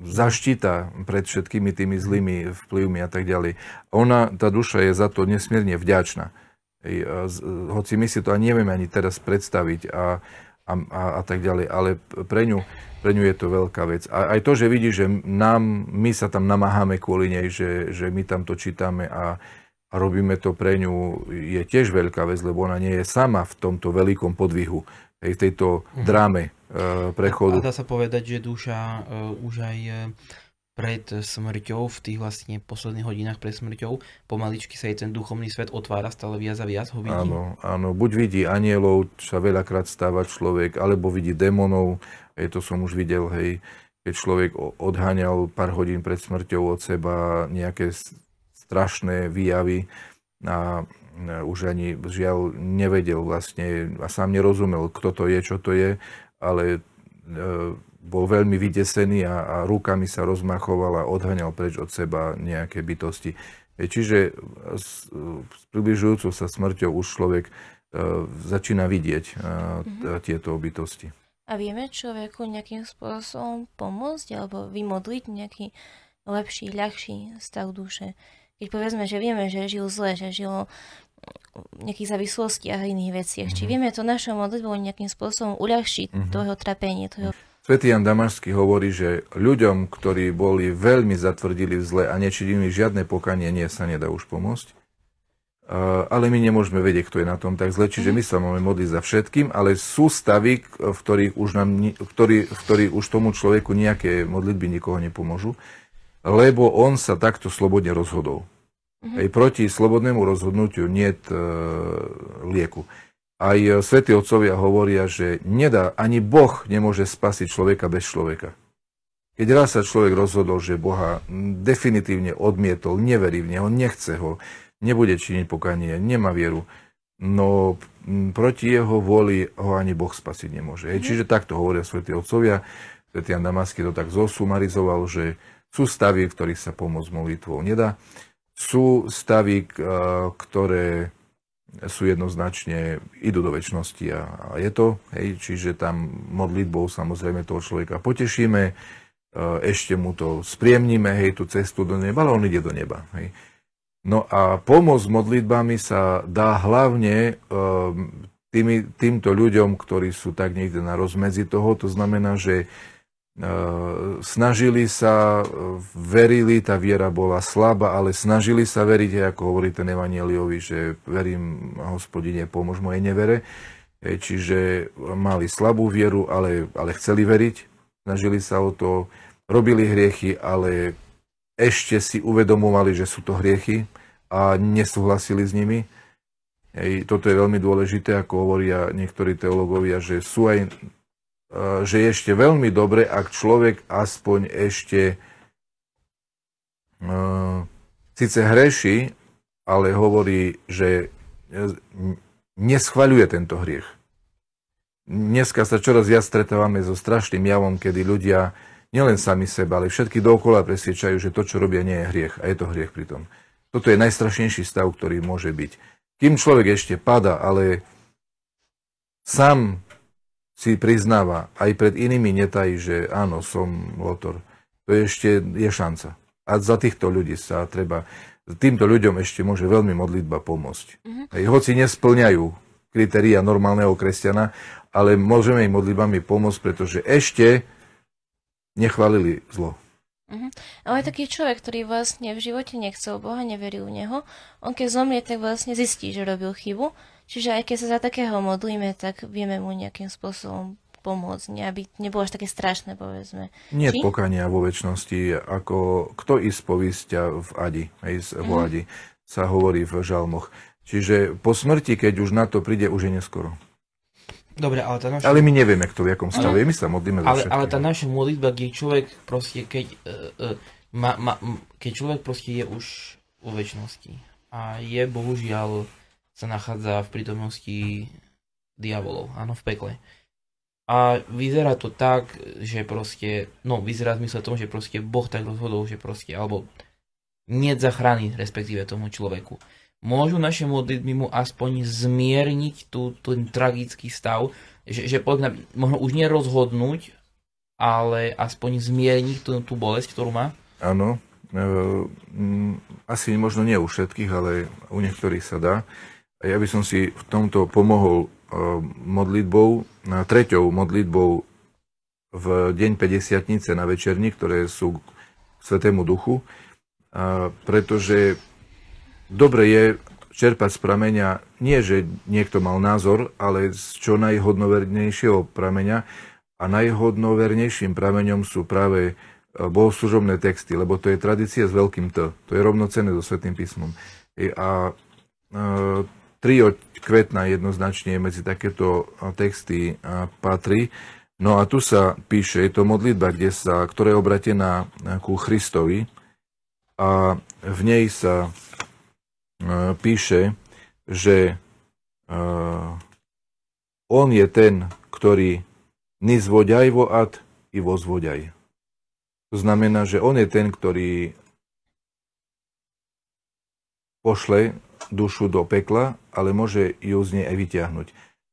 zaštita pred všetkými tými zlými vplyvmi a tak ďalej. Ona, tá duša je za to nesmierne vďačná. Hoci my si to ani nevieme ani teraz predstaviť a, a, a, a tak ďalej, ale pre ňu, pre ňu je to veľká vec. A aj to, že vidí, že nám, my sa tam namáhame kvôli nej, že, že my tam to čítame a, a robíme to pre ňu, je tiež veľká vec, lebo ona nie je sama v tomto veľkom podvihu, v tejto mhm. dráme uh eh, prechodu. A dá sa povedať, že duša uh, už aj eh, pred smrťou, v tých vlastne posledných hodinách pred smrťou, pomaličky sa jej ten duchovný svet otvára stále viac a viac, ho vidí. Áno, áno, buď vidí anielov, sa veľakrát stáva človek, alebo vidí démonov, aj to som už videl, hej, keď človek odháňal pár hodín pred smrťou od seba nejaké strašné výjavy a e, už ani žiaľ nevedel vlastne a sám nerozumel, kto to je, čo to je, ale e, bol veľmi vydesený a, a rukami sa rozmachoval a odhaňal preč od seba nejaké bytosti. E, čiže s, s približujúcou sa smrťou už človek začína vidieť mhm. tieto bytosti. A vieme človeku nejakým spôsobom pomôcť alebo vymodliť nejaký lepší, ľahší stav duše? Keď povedzme, že vieme, že žil zle, že žil v nejakých závislostiach a iných veciach. Mm-hmm. Či mhm. vieme to našou modlitbou nejakým spôsobom uľahčiť mm-hmm. to jeho trapenie, to mhm. Svetý Jan Damašský hovorí, že ľuďom, ktorí boli veľmi zatvrdili v zle a nečinili žiadne pokanie, nie sa nedá už pomôcť. Ale my nemôžeme vedieť, kto je na tom tak zle, čiže mhm. my sa máme modliť za všetkým, ale sú stavy, v ktorých už, nám, v ktorých už tomu človeku nejaké modlitby nikoho nepomôžu lebo on sa takto slobodne rozhodol. Mm-hmm. Aj proti slobodnému rozhodnutiu nie je lieku. Aj e, svätí otcovia hovoria, že nedá, ani Boh nemôže spasiť človeka bez človeka. Keď raz sa človek rozhodol, že Boha definitívne odmietol, neverí v Neho, nechce Ho, nebude činiť pokanie, nemá vieru, no proti jeho vôli ho ani Boh spasiť nemôže. Mm-hmm. Čiže takto hovoria svätí otcovia. Svetián Jan Damasky to tak zosumarizoval, že sú stavy, v ktorých sa pomoc modlitvou nedá. Sú stavy, e, ktoré sú jednoznačne, idú do väčšnosti a, je to. Hej, čiže tam modlitbou samozrejme toho človeka potešíme, e, ešte mu to spriemníme, hej, tú cestu do neba, ale on ide do neba. Hej. No a pomoc modlitbami sa dá hlavne e, tými, týmto ľuďom, ktorí sú tak niekde na rozmedzi toho, to znamená, že Eh, snažili sa, eh, verili, tá viera bola slabá, ale snažili sa veriť, ako hovorí ten Evangeliovi, že verím, hospodine, pomôž mojej nevere. Čiže mali slabú vieru, ale, ale chceli veriť, snažili sa o to, robili hriechy, ale ešte si uvedomovali, že sú to hriechy a nesúhlasili s nimi. Ej, toto je veľmi dôležité, ako hovoria niektorí teológovia, že sú aj Eh, že je ešte veľmi dobre, ak človek aspoň ešte eh, síce hreší, ale hovorí, že eh, neschvaľuje tento hriech. Dneska sa čoraz viac stretávame so strašným javom, kedy ľudia nielen sami seba, ale všetky dokola presvedčajú, že to, čo robia, nie je hriech. A je to hriech pritom. Toto je najstrašnejší stav, ktorý môže byť. Kým človek ešte pada, ale sám si priznáva aj pred inými netají, že áno, som lotor. To je ešte je šanca. A za týchto ľudí sa treba, týmto ľuďom ešte môže veľmi modlitba pomôcť. Mm-hmm. hoci nesplňajú kritéria normálneho kresťana, ale môžeme im modlitbami pomôcť, pretože ešte nechválili zlo. Mm-hmm. Ale taký človek, ktorý vlastne v živote nechcel Boha, neveril v Neho, on keď zomrie, tak vlastne zistí, že robil chybu Čiže aj keď sa za takého modlíme, tak vieme mu nejakým spôsobom pomôcť, ne, aby nebolo až také strašné, povedzme. Nie Či? pokania vo väčšnosti, ako kto ispovistia v Adi, aj z Vladi, mhm. Adi, sa hovorí v žalmoch. Čiže po smrti, keď už na to príde, už je neskoro. Dobre, ale tá naša... Ale my nevieme, kto v akom stave je, my sa modlíme ale, za Ale tá naša modlitba, keď človek proste, keď, uh, uh, ma, ma, keď človek proste je už vo väčšnosti a je bohužiaľ sa nachádza v prítomnosti diabolov, áno, v pekle. A vyzerá to tak, že proste, no vyzerá v zmysle tom, že proste Boh tak rozhodol, že proste, alebo nie zachrany respektíve tomu človeku. Môžu naše modlitby mu aspoň zmierniť tú, ten tragický stav, že, že poviem, možno už nerozhodnúť, ale aspoň zmierniť tú, tú bolesť, ktorú má? Áno, e, asi možno nie u všetkých, ale u niektorých sa dá. A ja by som si v tomto pomohol e, modlitbou, e, treťou modlitbou v deň 50 na večerni, ktoré sú k Svetému Duchu, e, pretože dobre je čerpať z prameňa nie, že niekto mal názor, ale z čo najhodnovernejšieho prameňa a najhodnovernejším prameňom sú práve bohoslužobné texty, lebo to je tradícia s veľkým T. To je rovnocené so Svetým písmom. A trio kvetna jednoznačne medzi takéto texty patrí. No a tu sa píše, je to modlitba, kde sa, ktorá je obratená ku Christovi a v nej sa píše, že on je ten, ktorý nizvoďaj vo ad i vozvoďaj. To znamená, že on je ten, ktorý pošle dušu do pekla, ale môže ju z nej aj vyťahnuť.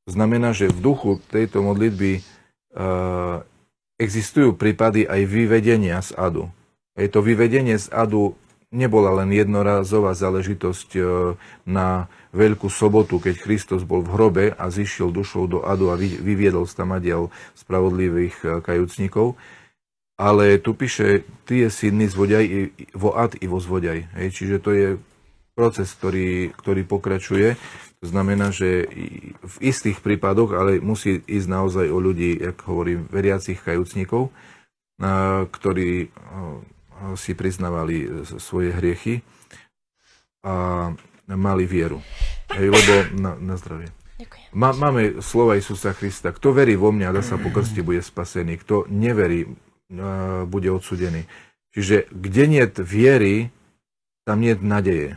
Znamená, že v duchu tejto modlitby uh, existujú prípady aj vyvedenia z adu. Je to vyvedenie z adu nebola len jednorázová záležitosť e, na Veľkú sobotu, keď Kristus bol v hrobe a zišiel dušou do adu a vyviedol stamadiel spravodlivých e, kajúcnikov. Ale tu píše, ty je zvodiaj vo ad i vo zvodiaj. Hej, čiže to je proces, ktorý, ktorý pokračuje. To znamená, že v istých prípadoch, ale musí ísť naozaj o ľudí, jak hovorím, veriacich kajúcnikov, ktorí si priznavali svoje hriechy a mali vieru. Hej, lebo na, na zdravie. Ďakujem. Má, máme slova Isusa Krista. Kto verí vo mňa dá sa krsti, bude spasený. Kto neverí, bude odsudený. Čiže kde nie viery, tam nie je nadeje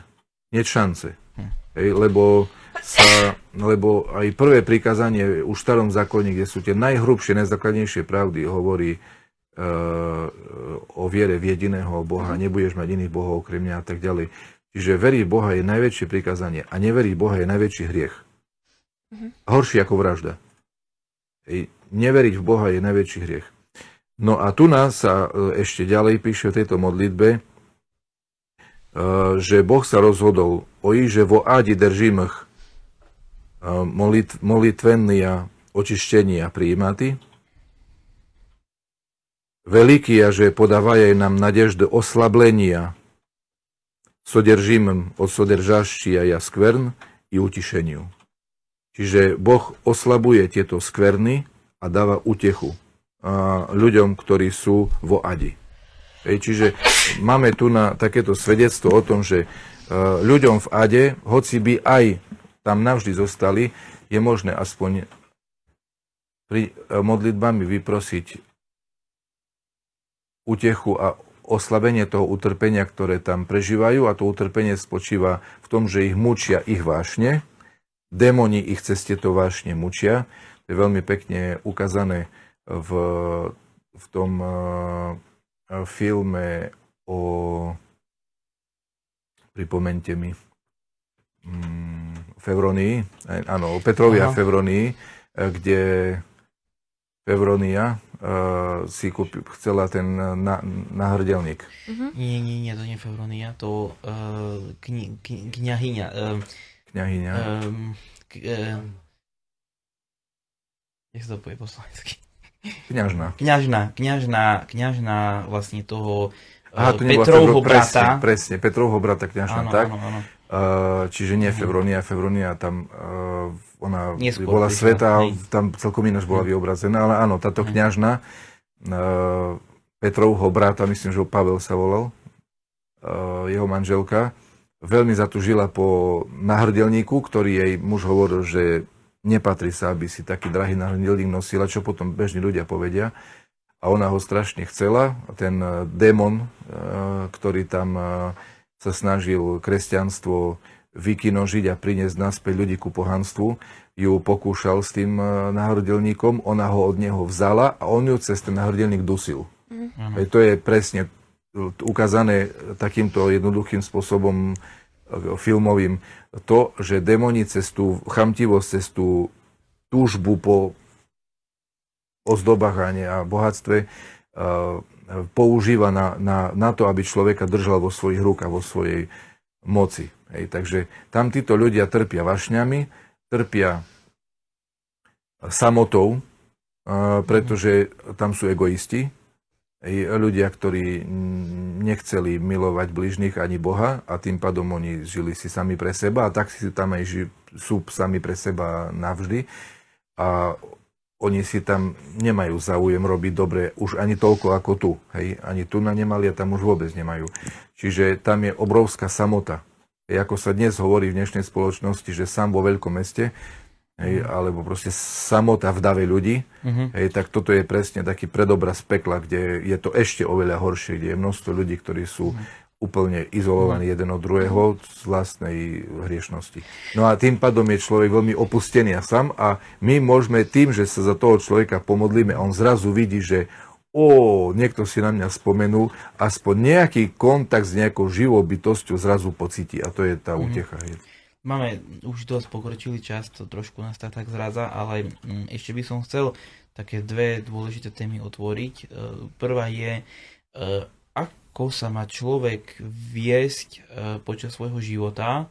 než šance. Hej, lebo, sa, lebo aj prvé prikázanie už v starom zákone, kde sú tie najhrubšie, najzákladnejšie pravdy, hovorí uh, o viere v jediného Boha, mhm. nebudeš mať iných bohov okrem mňa a tak ďalej. Čiže veriť Boha je najväčšie prikázanie a neveriť Boha je najväčší hriech. Mhm. Horší ako vražda. Hej, neveriť v Boha je najväčší hriech. No a tu nás sa e, ešte ďalej píše v tejto modlitbe, Э, že Boh sa rozhodol o ich, že vo ádi э, molitvenný a očištení očištenia príjmatý. Veliký a že podavajú nám nadeždu oslablenia, sodržím od sodržaštia ja skvern i utišeniu. Čiže Boh oslabuje tieto skverny a dáva utechu ľuďom, ktorí sú vo adi. Čiže máme tu na takéto svedectvo o tom, že e, ľuďom v Ade, hoci by aj tam navždy zostali, je možné aspoň pri e, modlitbami vyprosiť utechu a oslabenie toho utrpenia, ktoré tam prežívajú a to utrpenie spočíva v tom, že ich mučia ich vášne, démoni ich cez tieto vášne mučia. To je veľmi pekne ukázané v, v tom e, Eh, filme o... Pripomente mi. Mm, Fevronii, eh, áno, o Petrovi a Fevronii, eh, kde Fevronia uh, si kúpi, chcela ten na, Uh-huh. Nie, nie, nie, to nie Fevronia, to uh, kni, kni, kniahyňa. Uh, kniahyňa. Um, k, uh, jak sa to povie po slovensky? Kňažná. Kňažná, kňažná, kňažná vlastne toho Aha, eh, to Petrovho brata. Presne, presne, Petrovho brata kňažná, áno, tak? Áno, áno. Uh, čiže nie mhm. Febronia, Febronia tam uh, ona Neskôr, bola prišla, sveta, hej. tam celkom ináč bola mhm. vyobrazená, ale áno, táto mhm. kňažná uh, Petrovho brata, myslím, že Pavel sa volal, uh, jeho manželka, veľmi zatúžila po nahrdelníku, ktorý jej muž hovoril, že nepatrí sa, aby si taký drahý náhradný nosila, čo potom bežní ľudia povedia. A ona ho strašne chcela. A ten e, démon, e, ktorý tam e, sa snažil kresťanstvo vykinožiť a priniesť naspäť ľudí ku pohanstvu, ju pokúšal s tým náhrdelníkom, ona ho od neho vzala a on ju cez ten náhrdelník dusil. Mm. to je presne ukázané takýmto jednoduchým spôsobom E, filmovým, to, že demoni cez tú chamtivosť, cez tú túžbu po ozdobách a bohatstve e, používa na, na, na to, aby človeka držal vo svojich rukách, vo svojej moci. Hej, takže tam títo ľudia trpia vašňami, trpia samotou, e, pretože tam sú egoisti, ľudia, ktorí nechceli milovať bližných ani Boha a tým pádom oni žili si sami pre seba a tak si tam aj ži, sú sami pre seba navždy a oni si tam nemajú záujem robiť dobre už ani toľko ako tu. Hej? Ani tu na nemali a tam už vôbec nemajú. Čiže tam je obrovská samota. Ej, ako sa dnes hovorí v dnešnej spoločnosti, že sám vo veľkom meste, hej, alebo proste samota v dave ľudí, uh-huh. hej, tak toto je presne taký predobraz pekla, kde je to ešte oveľa horšie, kde je množstvo ľudí, ktorí sú uh-huh. úplne izolovaní uh-huh. jeden od druhého z vlastnej hriešnosti. No a tým pádom je človek veľmi opustený a sám a my môžeme tým, že sa za toho človeka pomodlíme, on zrazu vidí, že o, niekto si na mňa spomenul, aspoň nejaký kontakt s nejakou živou bytosťou zrazu pocíti a to je tá uh-huh. utecha. Hej. Máme už dosť pokročilý čas, to trošku nás tak, tak zraza, ale mm, ešte by som chcel také dve dôležité témy otvoriť. E, prvá je, e, ako sa má človek viesť e, počas svojho života,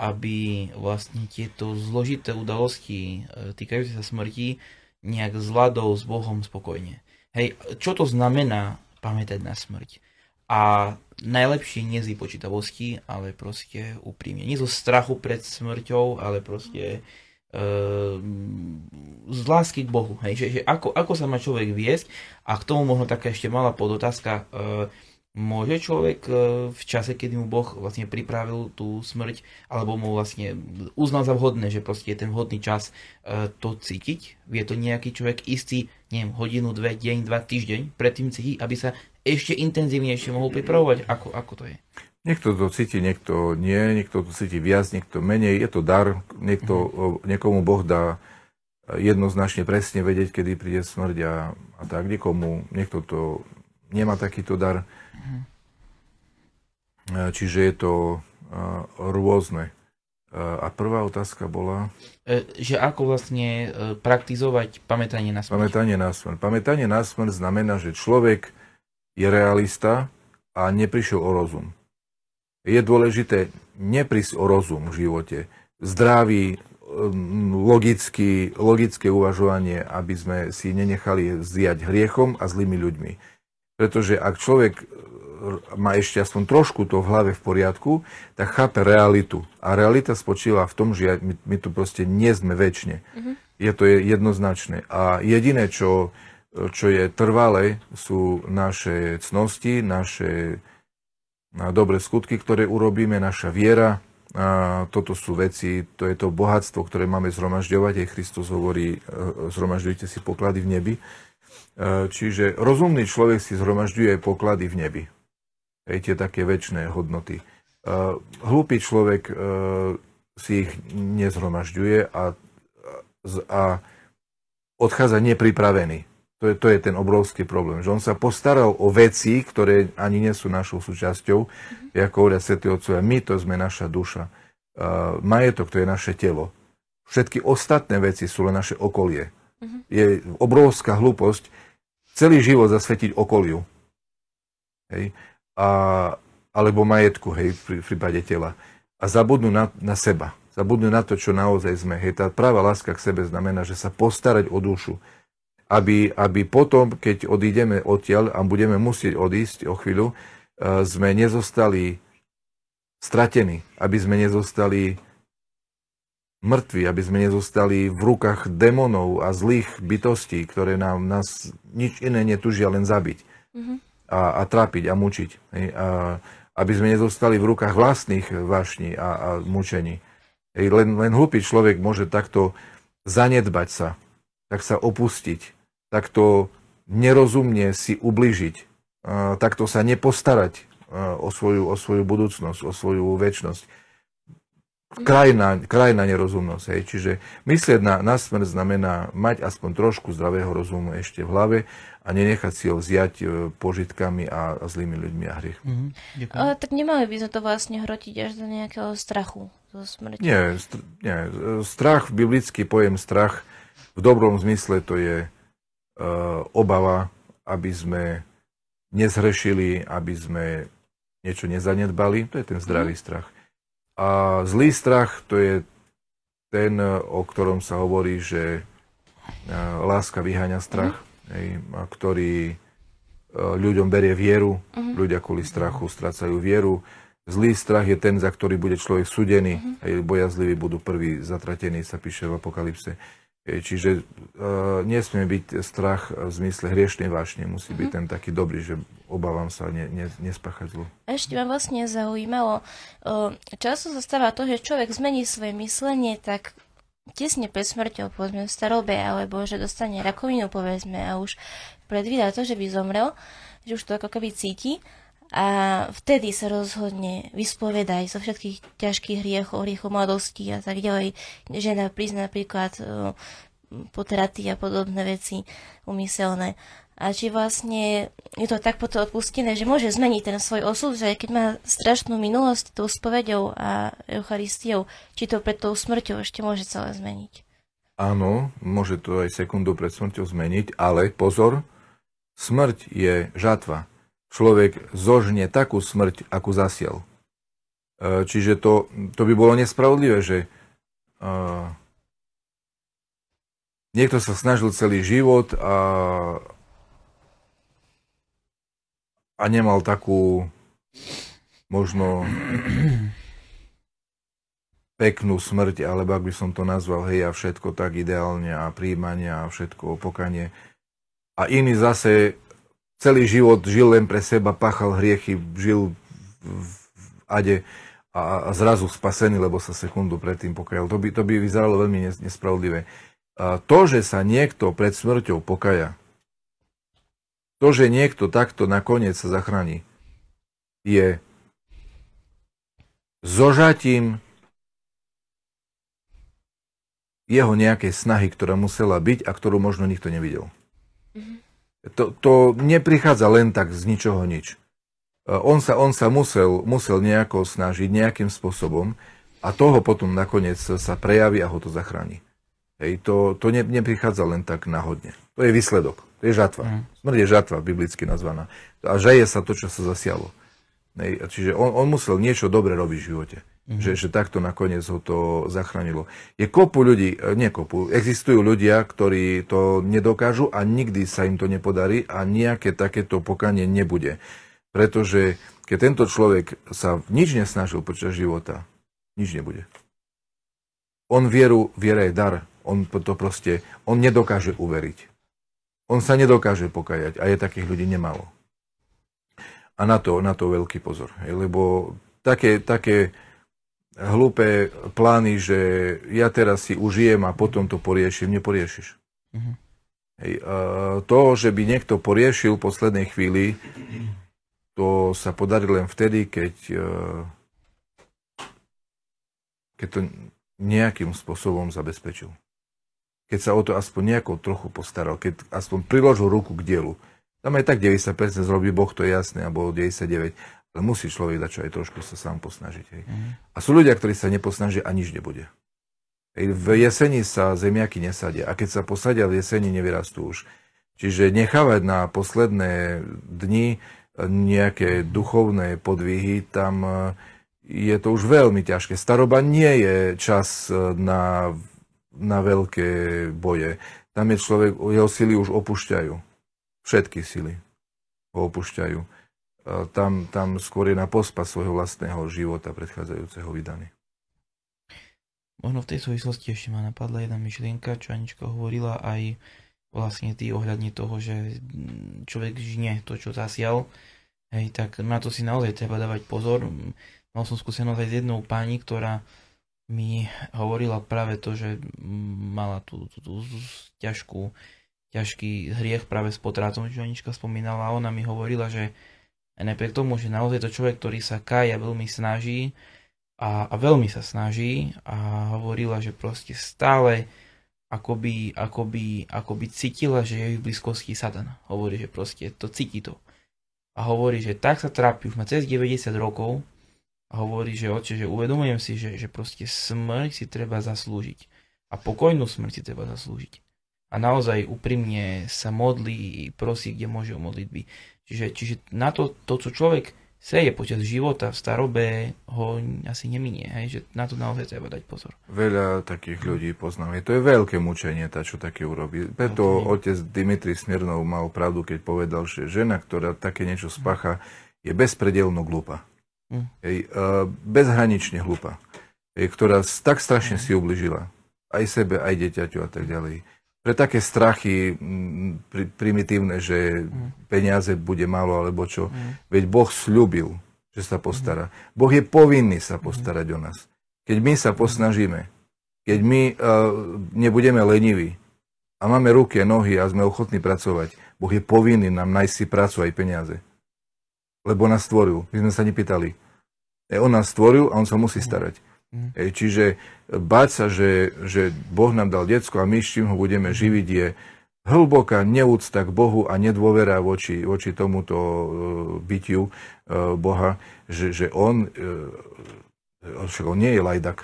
aby vlastne tieto zložité udalosti týkajúce sa smrti nejak s s Bohom spokojne. Hej, čo to znamená pamätať na smrť? A najlepšie nie z vypočítavosti, ale proste úprimne. Nie zo strachu pred smrťou, ale proste ehm, z lásky k Bohu. Hej. Že, že ako, ako sa má človek viesť a k tomu možno taká ešte malá podotázka. E, Môže človek ehm, v čase, kedy mu Boh vlastne pripravil tú smrť, alebo mu vlastne uznal za vhodné, že proste je ten vhodný čas to cítiť? Vie to nejaký človek istý, neviem, hodinu, dve, deň, dva, týždeň, predtým cíti, aby sa ešte intenzívnejšie mohol pripravovať? Ako, ako to je? Niekto to cíti, niekto nie, niekto to cíti viac, niekto menej. Je to dar, niekto, mhm. niekomu Boh dá e, jednoznačne presne vedieť, kedy príde smrť a, a tak. Niekomu, niekto to nemá takýto dar. Mhm. E, čiže je to e, rôzne. A prvá otázka bola... Že ako vlastne praktizovať pamätanie na smrť? Pamätanie na smrť. Pamätanie na smrť znamená, že človek je realista a neprišiel o rozum. Je dôležité neprísť o rozum v živote, zdravý, um, logický, logické uvažovanie, aby sme si nenechali zjať hriechom a zlými ľuďmi. Pretože ak človek uh, má ešte aspoň trošku to v hlave v poriadku, tak chápe realitu. A realita spočíva v tom, že my, my tu proste nie sme väčšine. Mm-hmm. Je to jednoznačné. A jediné, čo čo je trvalé, sú naše cnosti, naše dobré skutky, ktoré urobíme, naša viera. A toto sú veci, to je to bohatstvo, ktoré máme zhromažďovať. Aj Kristus hovorí, e, zhromažďujte si poklady v nebi. E, čiže rozumný človek si zhromažďuje poklady v nebi. Aj tie také väčšie hodnoty. E, hlúpy človek si ich nezhromažďuje a, a odchádza nepripravený to je, to je ten obrovský problém, že on sa postaral o veci, ktoré ani nie sú našou súčasťou, mm-hmm. ako hovoria svätí otcovia, my to sme naša duša. Uh, majetok to je naše telo. Všetky ostatné veci sú len naše okolie. Mm-hmm. Je obrovská hlúposť celý život zasvetiť okoliu. Hej? A, alebo majetku, hej, v prípade tela. A zabudnú na, na seba. Zabudnú na to, čo naozaj sme. Hej, tá práva láska k sebe znamená, že sa postarať o dušu aby, aby potom, keď odídeme odtiaľ a budeme musieť odísť o chvíľu, e, sme nezostali stratení, aby sme nezostali mŕtvi, aby sme nezostali v rukách démonov a zlých bytostí, ktoré nám, nás nič iné netužia len zabiť mm-hmm. a, a trápiť a mučiť. Hej? A, aby sme nezostali v rukách vlastných vášní a, a mučení. Hej? Len, len hlupý človek môže takto zanedbať sa, tak sa opustiť takto nerozumne si ubližiť, takto sa nepostarať o svoju, o svoju budúcnosť, o svoju väčnosť. Krajná, krajná nerozumnosť. Hej. Čiže myslieť na, na smrť znamená mať aspoň trošku zdravého rozumu ešte v hlave a nenechať si ho vziať e, požitkami a, a zlými ľuďmi a hriech. Mm-hmm. Ale tak nemali by sme to vlastne hrotiť až do nejakého strachu zo smrti. Nie, str- nie, e, strach, biblický pojem strach, v dobrom zmysle to je Eh, obava, aby sme nezhrešili, aby sme niečo nezanedbali. To je ten zdravý mm. strach. A zlý strach to je ten, o ktorom sa hovorí, že eh, láska vyháňa strach, mm. hej, a ktorý eh, ľuďom berie vieru, mm. ľudia kvôli strachu strácajú vieru. Zlý strach je ten, za ktorý bude človek súdený, mm. hej, bojazliví budú prví zatratení, sa píše v Apokalypse. E, čiže e, nesmie byť strach v zmysle hriešnej vášne. Musí byť mm-hmm. ten taký dobrý, že obávam sa ne, ne, nespáchať zlo. Ešte ma vlastne zaujímalo, E, často sa stáva to, že človek zmení svoje myslenie tak tesne pred smrťou, povedzme v starobe, alebo že dostane rakovinu, povedzme, a už predvídá to, že by zomrel, že už to ako keby cíti a vtedy sa rozhodne vyspovedať zo všetkých ťažkých hriechov, hriechov mladosti a tak ďalej. Žena prizná napríklad e, potraty a podobné veci umyselné. A či vlastne je to tak potom odpustené, že môže zmeniť ten svoj osud, že keď má strašnú minulosť tou spovedou a Eucharistiou, či to pred tou smrťou ešte môže celé zmeniť. Áno, môže to aj sekundu pred smrťou zmeniť, ale pozor, smrť je žatva človek zožne takú smrť, akú zasiel. E, čiže to, to by bolo nespravodlivé, že e, niekto sa snažil celý život a, a nemal takú možno peknú smrť, alebo ak by som to nazval, hej, a všetko tak ideálne a príjmanie a všetko opokanie. A iný zase celý život žil len pre seba, páchal hriechy, žil v ade a, zrazu spasený, lebo sa sekundu predtým pokajal. To by, to by vyzeralo veľmi nespravodlivé. A to, že sa niekto pred smrťou pokaja, to, že niekto takto nakoniec sa zachráni, je zožatím jeho nejakej snahy, ktorá musela byť a ktorú možno nikto nevidel. Mm-hmm. To, to neprichádza len tak z ničoho nič. E, on sa, on sa musel, musel nejako snažiť, nejakým spôsobom a toho potom nakoniec sa prejaví a ho to zachráni. Hej, to, to ne, neprichádza len tak náhodne. To je výsledok, to je žatva. Mm. Smrť je žatva, biblicky nazvaná. A žaje sa to, čo sa zasialo. Hej, čiže on, on musel niečo dobre robiť v živote. Mm-hmm. Že, že takto nakoniec ho to zachránilo. Je kopu ľudí, e, nie kopu, existujú ľudia, ktorí to nedokážu a nikdy sa im to nepodarí a nejaké takéto pokanie nebude. Pretože keď tento človek sa nič nesnažil počas života, nič nebude. On vieru, viera je dar. On to proste, on nedokáže uveriť. On sa nedokáže pokajať a je takých ľudí nemalo. A na to, na to veľký pozor. Lebo také, také hlúpe plány, že ja teraz si užijem a potom to poriešim, neporiešiš. Mm-hmm. Hej, to, že by niekto poriešil v poslednej chvíli, to sa podarí len vtedy, keď, e, keď to nejakým spôsobom zabezpečil. Keď sa o to aspoň nejako trochu postaral, keď aspoň priložil ruku k dielu. Tam aj tak 90% zrobí Boh, to je jasné, alebo 99%. Ale musí človek dať čo aj trošku sa sám posnažiť. Hej. Mm. A sú ľudia, ktorí sa neposnažia a nič nebude. Hej. V jeseni sa zemiaky nesadia a keď sa posadia v jeseni, nevyrastú už. Čiže nechávať na posledné dni e, nejaké mhm. duchovné podvihy, tam e, je to už veľmi ťažké. Staroba nie je čas e, na, na veľké boje. Tam je človek, jeho sily už opúšťajú. Všetky sily ho opúšťajú. Eh, tam, tam skôr je na pospa svojho vlastného života predchádzajúceho vydaný. Možno v tej súvislosti ešte ma napadla jedna myšlienka, čo Anička hovorila aj vlastne ty ohľadne toho, že mm, človek žne to, čo zasial. Hej, tak na to si naozaj treba dávať pozor. Mal som skúsenosť aj s jednou pani, ktorá mi hovorila práve to, že mm, mala tú, tú, tú ťažkú, ťažký hriech práve s potratom, čo Anička spomínala. Ona mi hovorila, že a napriek tomu, že naozaj to človek, ktorý sa kája, veľmi snaží a, a veľmi sa snaží a hovorila, že proste stále akoby, akoby, akoby cítila, že je v blízkosti satana. Hovorí, že proste to cíti to. A hovorí, že tak sa trápi, už má cez 90 rokov a hovorí, že oče, že uvedomujem si, že, že proste smrť si treba zaslúžiť. A pokojnú smrť si treba zaslúžiť. A naozaj úprimne sa modlí, prosí, kde môže o modlitby Čiže, čiže na to, to, čo človek seje počas života v starobe, ho asi neminie. Hej? Že na to naozaj treba dať pozor. Veľa takých ľudí poznám. Je to je veľké mučenie, tá, čo také urobí. Preto no, otec Dimitri Smirnov mal pravdu, keď povedal, že žena, ktorá také niečo spacha, je bezpredelno glúpa. Mm. Hm. Hej, bezhranične hlúpa. ktorá tak strašne hm. si ubližila. Aj sebe, aj deťaťu a tak ďalej pre také strachy mm, pri, primitívne, že peniaze bude málo alebo čo. Veď Boh slúbil, že sa postará. Boh je povinný sa postarať o nás. Keď my sa posnažíme, keď my uh, nebudeme leniví a máme ruky a nohy a sme ochotní pracovať, Boh je povinný nám nájsť si prácu aj peniaze. Lebo nás stvoril. My sme sa nepýtali. E, on nás stvoril a on sa musí starať. E, čiže báť sa, že, že Boh nám dal diecko a my s čím ho budeme živiť, je hlboká neúcta k Bohu a nedôvera voči, voči tomuto e, bytiu e, Boha, že, že on, e, však on nie je lajdak,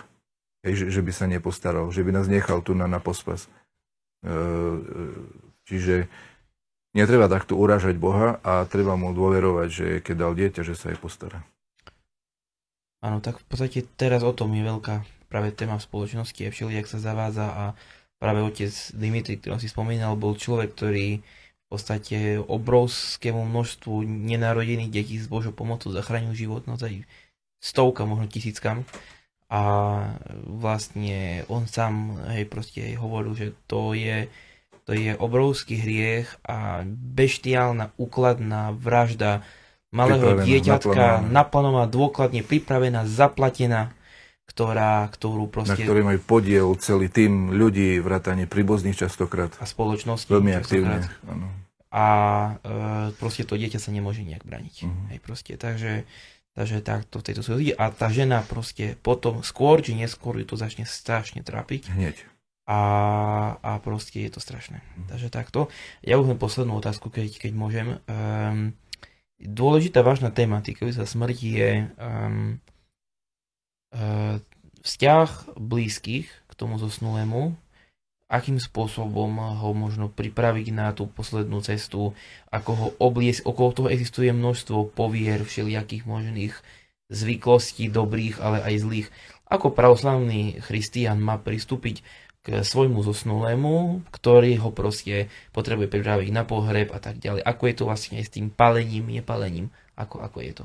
že, že by sa nepostaral, že by nás nechal tu na, na pospas. Čiže netreba takto urážať Boha a treba mu dôverovať, že keď dal dieťa, že sa aj postará. Áno, tak v podstate teraz o tom je veľká práve téma v spoločnosti a všelijak sa zavádza a práve otec Dimitri, ktorý si spomínal, bol človek, ktorý v podstate obrovskému množstvu nenarodených detí s Božou pomocou zachránil život, no aj stovka, možno tisíckam. A vlastne on sám hej, proste hej, hovoril, že to je, to je obrovský hriech a beštiálna, úkladná vražda malého dieťatka, naplánovaná, dôkladne pripravená, zaplatená ktorá, ktorú proste... Na ktorej majú podiel celý tým ľudí, vrátane príbuzných častokrát. A spoločnosti. Veľmi aktívne, A e, proste to dieťa sa nemôže nejak braniť. Uh-huh. Hej, proste, takže, takže takto v tejto súvislosti. A tá žena proste potom, skôr či neskôr, ju to začne strašne trápiť. Hneď. A, a proste je to strašné. Uh-huh. Takže takto. Ja už len poslednú otázku, keď, keď môžem. Um, dôležitá vážna tematika za smrti je... Um, Eh, vzťah blízkych k tomu zosnulému, akým spôsobom ho možno pripraviť na tú poslednú cestu, ako ho obliesť. Okolo toho existuje množstvo povier všelijakých možných zvyklostí, dobrých, ale aj zlých. Ako pravoslavný christian má pristúpiť k svojmu zosnulému, ktorý ho proste potrebuje pripraviť na pohreb a tak ďalej. Ako je to vlastne s tým palením, nepalením? Ako, ako je to?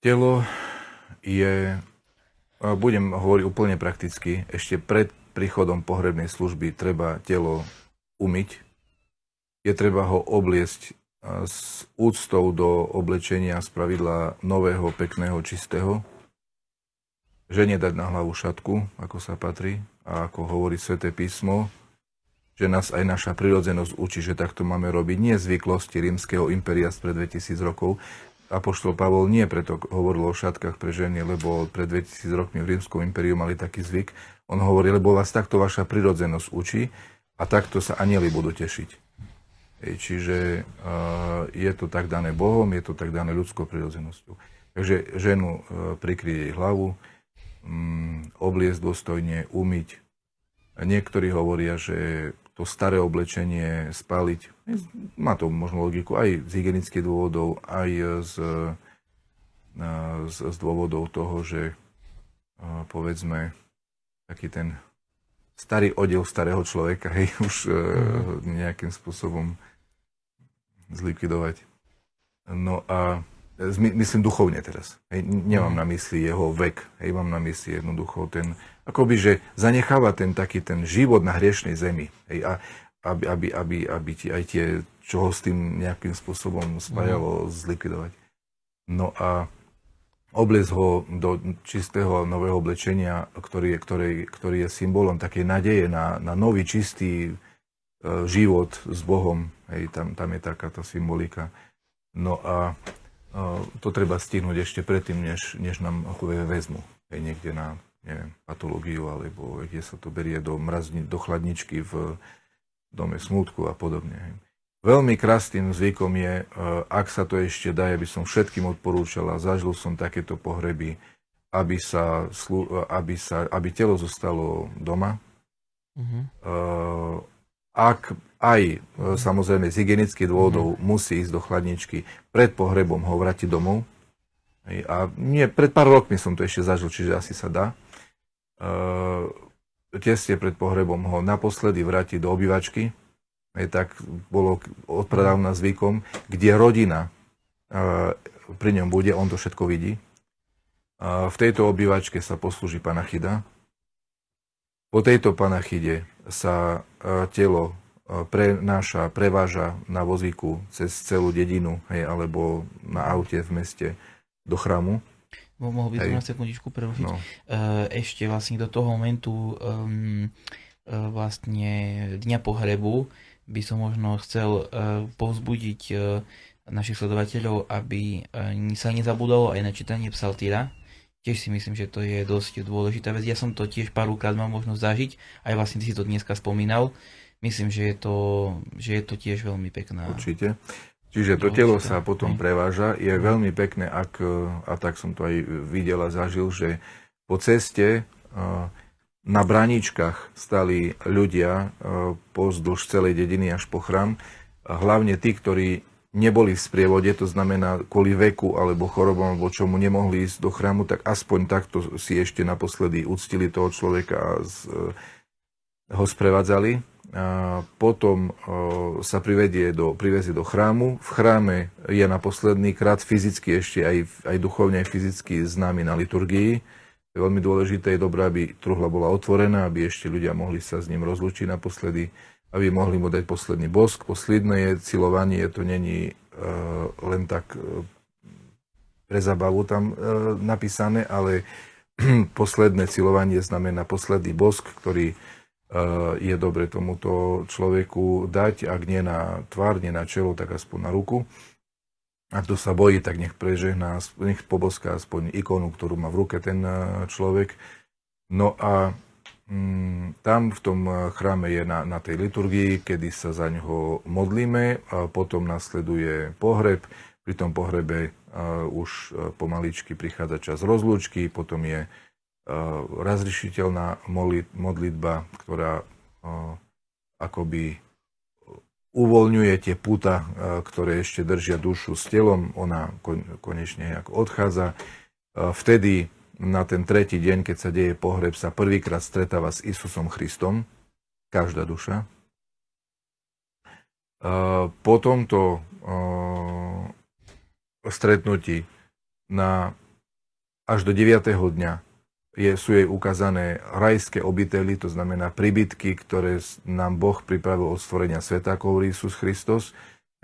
Telo je, budem hovoriť úplne prakticky, ešte pred príchodom pohrebnej služby treba telo umyť, je treba ho obliesť s úctou do oblečenia z pravidla nového, pekného, čistého. Žene dať na hlavu šatku, ako sa patrí, a ako hovorí sväté písmo, že nás aj naša prirodzenosť učí, že takto máme robiť. Nie zvyklosti rímskeho impéria spred 2000 rokov, Apoštol Pavol nie preto hovoril o šatkách pre ženy, lebo pred 2000 rokmi v Rímskom impériu mali taký zvyk. On hovorí, lebo vás takto vaša prirodzenosť učí a takto sa anieli budú tešiť. Ej, čiže e, je to tak dané Bohom, je to tak dané ľudskou prirodzenosťou. Takže ženu e, prikryť jej hlavu, um, mm, obliezť dôstojne, umyť. Niektorí hovoria, že to staré oblečenie spáliť. Má to možno logiku aj z hygienických dôvodov, aj z, e, z, z dôvodov toho, že e, povedzme taký ten starý odev starého človeka, hej, už e, mhm. nejakým spôsobom zlikvidovať. No a myslím duchovne teraz. Hej, nemám mhm. na mysli jeho vek, hej, mám na mysli jednoducho ten, akoby, že zanecháva ten taký ten život na hriešnej zemi. Hej, a aby, aby, aby, aby ti aj tie, čo ho s tým nejakým spôsobom spájalo, mm. zlikvidovať. No a obliez ho do čistého nového oblečenia, ktorý je, ktorý, ktorý je symbolom také nadeje na, na nový, čistý e, život s Bohom. Hej, tam, tam je takáto symbolika. No a to treba stihnúť ešte predtým, než, než nám vezmu. Je niekde na neviem, patológiu, alebo kde sa to berie do, mrazni, do chladničky v dome smútku a podobne. Veľmi krásnym zvykom je, e, ak sa to ešte dá, aby som všetkým odporúčal a zažil som takéto pohreby, aby, sa, e, aby, sa, aby telo zostalo doma. Mm-hmm. Ak aj e, samozrejme z hygienických dôvodov mm musí ísť do chladničky pred pohrebom ho vrátiť domov. A nie, pred pár rokmi som to ešte zažil, čiže asi sa dá. E, tesne pred pohrebom ho naposledy vrátiť do obývačky. E, tak bolo odpradávna zvykom, kde rodina e, pri ňom bude, on to všetko vidí. E, v tejto obývačke sa poslúži panachida. Po tejto panachide sa e, telo E, prenáša, preváža na vozíku cez celú dedinu, hej, alebo na aute v meste do chrámu. Mohol by som na sekundičku prerušiť. No. E, ešte vlastne do toho momentu um, vlastne dňa pohrebu by som možno chcel uh, povzbudiť uh, našich sledovateľov, aby uh, sa nezabudalo aj na čítanie psaltíra. Tiež si myslím, že to je dosť dôležitá vec. Ja som to tiež párkrát mal možnosť zažiť, aj vlastne ty si to dneska spomínal. Uh, myslím, že je to, že je to tiež veľmi pekná. Určite. Čiže to telo sa potom preváža. Je veľmi pekné, ak, e, a tak som to aj videl a zažil, že po ceste e, na braničkách stali ľudia e, pozdĺž celej dediny až po chrám. Hlavne tí, ktorí neboli v sprievode, to znamená kvôli veku alebo chorobom alebo čomu nemohli ísť do chrámu, tak aspoň takto si ešte naposledy uctili toho človeka a z, ho sprevádzali potom e, sa privedie do, privezie do chrámu. V chráme je na posledný krát fyzicky ešte aj, aj duchovne, aj fyzicky nami na liturgii. Je veľmi dôležité, je dobré, aby truhla bola otvorená, aby ešte ľudia mohli sa s ním rozlučiť naposledy, aby mohli mu dať posledný bosk. Posledné je cilovanie, to není uh, len tak uh, pre zabavu tam uh, napísané, ale posledné cilovanie znamená posledný bosk, ktorý uh, E, je dobre tomuto človeku dať, ak nie na tvár, nie na čelo, tak aspoň na ruku. A kto sa bojí, tak nech prežehná, nech poboská aspoň ikonu, ktorú má v ruke ten e, človek. No a mm, tam v tom e, chráme je na, na tej liturgii, kedy sa za ňoho modlíme, a potom nasleduje pohreb, pri tom pohrebe už pomaličky prichádza čas rozlúčky, potom je Eh, razrišiteľná modlitba, ktorá eh, akoby uvoľňuje tie puta, eh, ktoré ešte držia dušu s telom, ona konečne odchádza. Vtedy na ten tretí deň, keď sa deje pohreb, sa prvýkrát stretáva s Isusom Christom, každá duša. Po tomto stretnutí na až do 9. dňa je, sú jej ukázané rajské obitely, to znamená príbytky, ktoré nám Boh pripravil od stvorenia sveta, ako hovorí Isus Christos.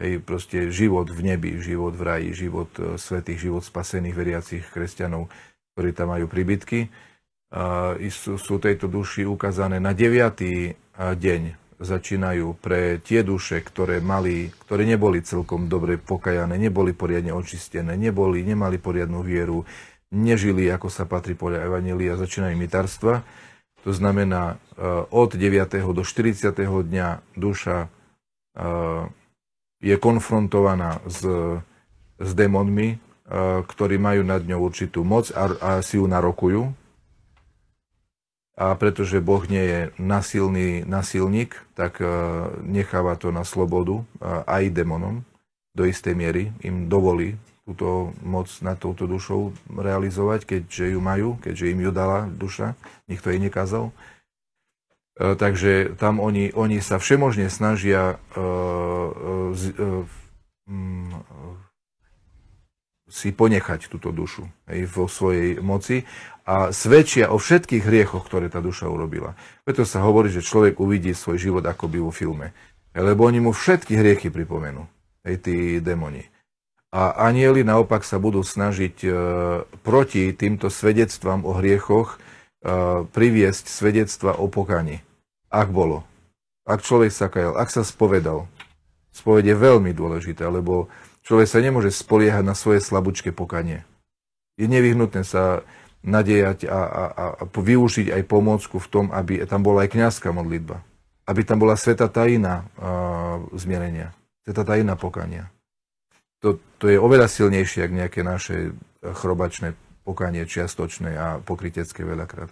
Hej, proste život v nebi, život v raji, život e, svetých, život spasených veriacich kresťanov, ktorí tam majú príbytky. sú, sú tejto duši ukázané na 9. deň začínajú pre tie duše, ktoré, mali, ktoré neboli celkom dobre pokajané, neboli poriadne očistené, neboli, nemali poriadnu vieru, nežili, ako sa patrí podľa Evanelia, začínajú mitarstva, To znamená, eh, od 9. do 40. dňa duša eh, je konfrontovaná s, s démonmi, eh, ktorí majú nad ňou určitú moc a, a si ju narokujú. A pretože Boh nie je nasilný nasilník, tak necháva to na slobodu aj démonom. Do istej miery im dovolí túto moc nad touto dušou realizovať, keďže ju majú, keďže im ju dala duša, nikto jej nekázal. E, takže tam oni, oni sa všemožne snažia e, e, e m, mm, si ponechať túto dušu hej, vo svojej moci a svedčia o všetkých hriechoch, ktoré tá duša urobila. Preto sa hovorí, že človek uvidí svoj život akoby vo filme. Lebo oni mu všetky hriechy pripomenú, hej, tí démoni. A anieli naopak sa budú snažiť e, proti týmto svedectvám o hriechoch e, priviesť svedectva o pokani. Ak bolo. Ak človek sa kajal, ak sa spovedal. Spoved je veľmi dôležité, lebo človek sa nemôže spoliehať na svoje slabúčke pokanie. Je nevyhnutné sa nadejať a, a, a využiť aj pomôcku v tom, aby tam bola aj kniazská modlitba. Aby tam bola sveta tajina uh, zmierenia, sveta tajina pokania to, to je oveľa silnejšie, ako nejaké naše chrobačné pokanie čiastočné a pokrytecké veľakrát.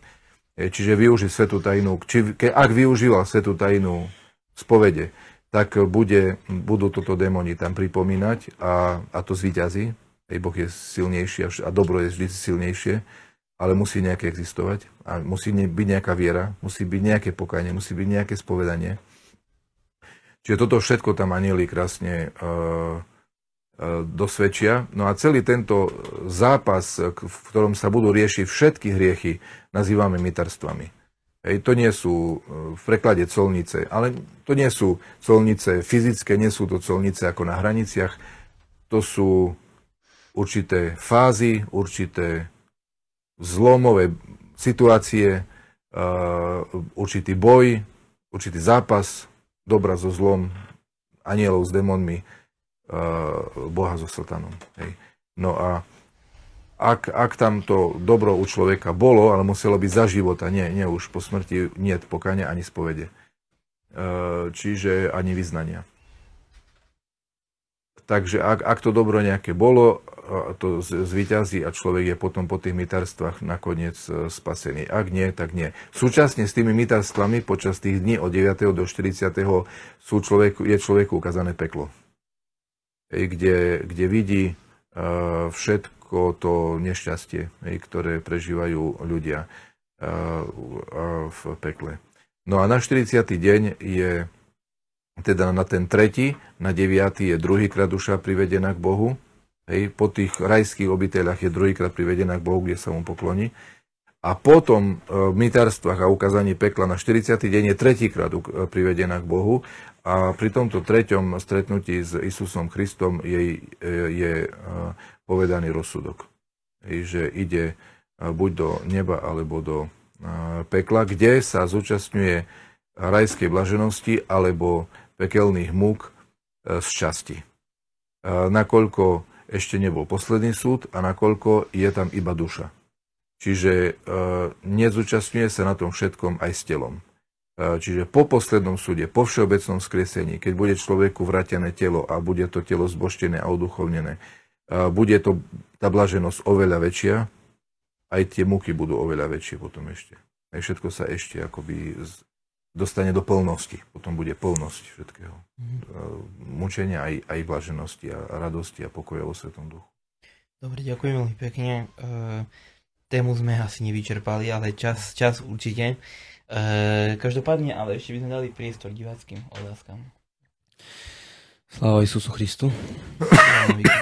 E, čiže využiť svetú tajnú, či, ke, ak využíval svetú tajnú spovede, tak bude, budú toto démoni tam pripomínať a, a to zvýťazí. Ej, Boh je silnejší a, vš- a dobro je vždy silnejšie, ale musí nejaké existovať a musí ne- byť nejaká viera, musí byť nejaké pokanie, musí byť nejaké spovedanie. Čiže toto všetko tam anieli krásne uh, E, dosvedčia. No a celý tento zápas, e, v ktorom sa budú riešiť všetky hriechy, nazývame mitarstvami. Hej, to nie sú e, v preklade colnice, ale to nie sú colnice fyzické, nie sú to colnice ako na hraniciach. To sú určité fázy, určité zlomové situácie, určitý boj, určitý zápas dobra so zlom, anielov s demonmi, Eh, Boha so Satanom. Hej. No a ak, ak tam to dobro u človeka bolo, ale muselo byť za života, nie, nie už po smrti, nie pokania ani spovede. Eh, čiže ani vyznania. Takže ak, ak to dobro nejaké bolo, eh, to zvyťazí a človek je potom po tých mytarstvách nakoniec spasený. Ak nie, tak nie. Súčasne s tými mytarstvami počas tých dní od 9. do 40. Sú človeku, je človeku ukázané peklo kde, kde vidí e, všetko to nešťastie, ktoré prežívajú ľudia e, e, v pekle. No a na 40. deň je, teda na ten tretí, na 9. je druhýkrát duša privedená k Bohu. Hej, po tých rajských obyteľách je druhýkrát privedená k Bohu, kde sa mu pokloní a potom e, v mytarstvách a ukázanie pekla na 40. deň je tretíkrát e, privedená k Bohu a pri tomto treťom stretnutí s Isusom Christom jej e, je povedaný rozsudok. Že ide buď do neba alebo do pekla, kde sa zúčastňuje rajskej blaženosti alebo pekelných múk z časti. Nakoľko ešte nebol posledný súd a nakoľko je tam iba duša. Čiže e, nezúčastňuje sa na tom všetkom aj s telom. E, čiže po poslednom súde, po všeobecnom skresení, keď bude človeku vrátené telo a bude to telo zboštené a oduchovnené, e, bude to tá blaženosť oveľa väčšia, aj tie muky budú oveľa väčšie potom ešte. Aj všetko sa ešte akoby dostane do plnosti. Potom bude plnosť všetkého. Mm. Mučenia aj, aj blaženosti a radosti a pokoja vo Svetom duchu. Dobre, ďakujem veľmi pekne tému sme asi nevyčerpali, ale čas, čas určite. E, každopádne, ale ešte by sme dali priestor diváckým otázkam. Sláva Isusu Christu.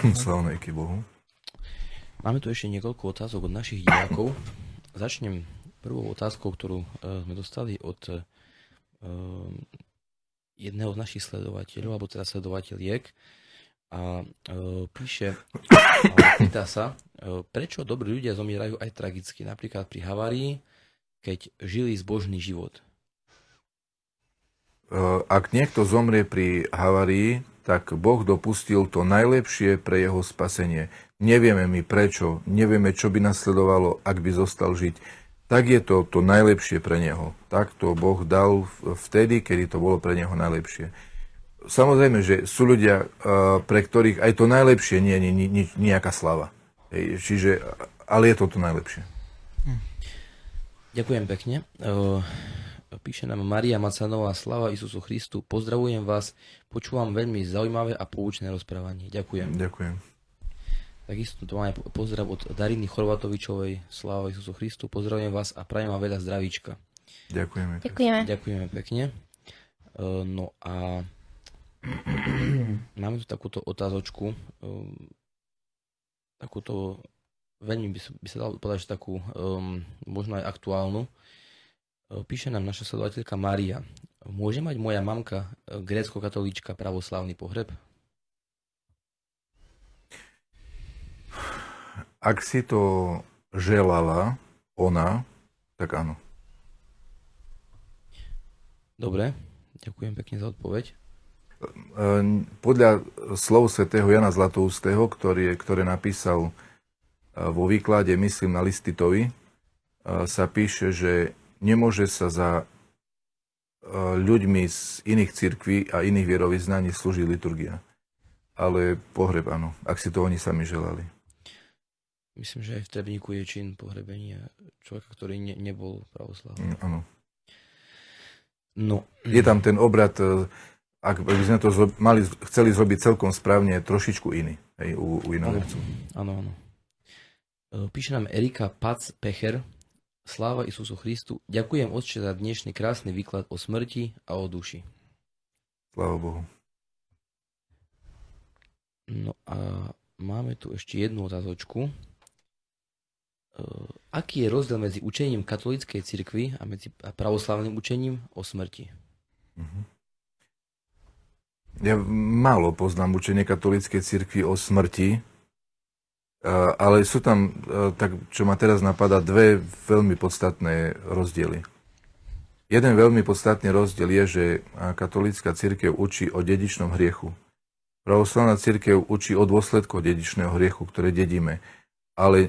Sláva Bohu. Máme tu ešte niekoľko otázok od našich divákov. Začnem prvou otázkou, ktorú e, sme dostali od e, jedného z našich sledovateľov, alebo teda sledovateľiek a uh, píše, uh, pýta sa, uh, prečo dobrí ľudia zomierajú aj tragicky, napríklad pri havárii, keď žili zbožný život. E, ak niekto zomrie pri havárii, tak Boh dopustil to najlepšie pre jeho spasenie. Nevieme my prečo, nevieme, čo by nasledovalo, ak by zostal žiť. Tak je to to najlepšie pre neho. Tak to Boh dal vtedy, kedy to bolo pre neho najlepšie samozrejme, že sú ľudia, eh, pre ktorých aj to najlepšie nie je ni, ni, nejaká slava. Čiže, ale je to to najlepšie. Hm. Ďakujem pekne. Uh, píše nám Maria Macanová, slava Isusu Christu. Pozdravujem vás, počúvam veľmi zaujímavé a poučné rozprávanie. Ďakujem. Ďakujem. Takisto to máme pozdrav od Dariny Chorvatovičovej, slava Isusu Christu. Pozdravujem vás a prajem vám veľa zdravíčka. Ďakujeme. Ďakujeme. Ďakujeme pekne. Eh, no a Máme tu takúto otázočku, ehm, takúto veľmi by, by sa dal povedať, že takú um, možno aj aktuálnu. Ehm, píše nám naša sledovateľka Maria. Môže mať moja mamka, e, grécko-katolíčka, pravoslavný pohreb? Ak si to želala ona, tak áno. Dobre, ďakujem pekne za odpoveď. Ehm, podľa slov svätého Jana Zlatoustého, ktorý, ktoré napísal e, vo výklade, myslím, na Listitovi, e, sa píše, že nemôže sa za e, ľuďmi z iných cirkví a iných vierovýznaní slúži liturgia. Ale pohreb, áno, ak si to oni sami želali. Myslím, že aj v Trebníku je čin pohrebenia človeka, ktorý ne, nebol pravoslavný. Mm, áno. No. Je tam mm. ten obrad ak by sme to zlo- mali, chceli zrobiť celkom správne, trošičku iný hej, u, u inovercu. Áno, áno. E, píše nám Erika Pac Pecher. Sláva Isusu Christu. Ďakujem Otče za dnešný krásny výklad o smrti a o duši. Sláva Bohu. No a máme tu ešte jednu otázočku. E, aký je rozdiel medzi učením katolíckej cirkvi a medzi pravoslavným učením o smrti? Uh-huh. Ja málo poznám učenie katolíckej cirkvi o smrti, e, ale sú tam, e, tak čo ma teraz napadá, dve veľmi podstatné rozdiely. Jeden veľmi podstatný rozdiel je, že katolícka církev učí o dedičnom hriechu. Pravoslavná církev učí o dôsledku dedičného hriechu, ktoré dedíme. Ale e,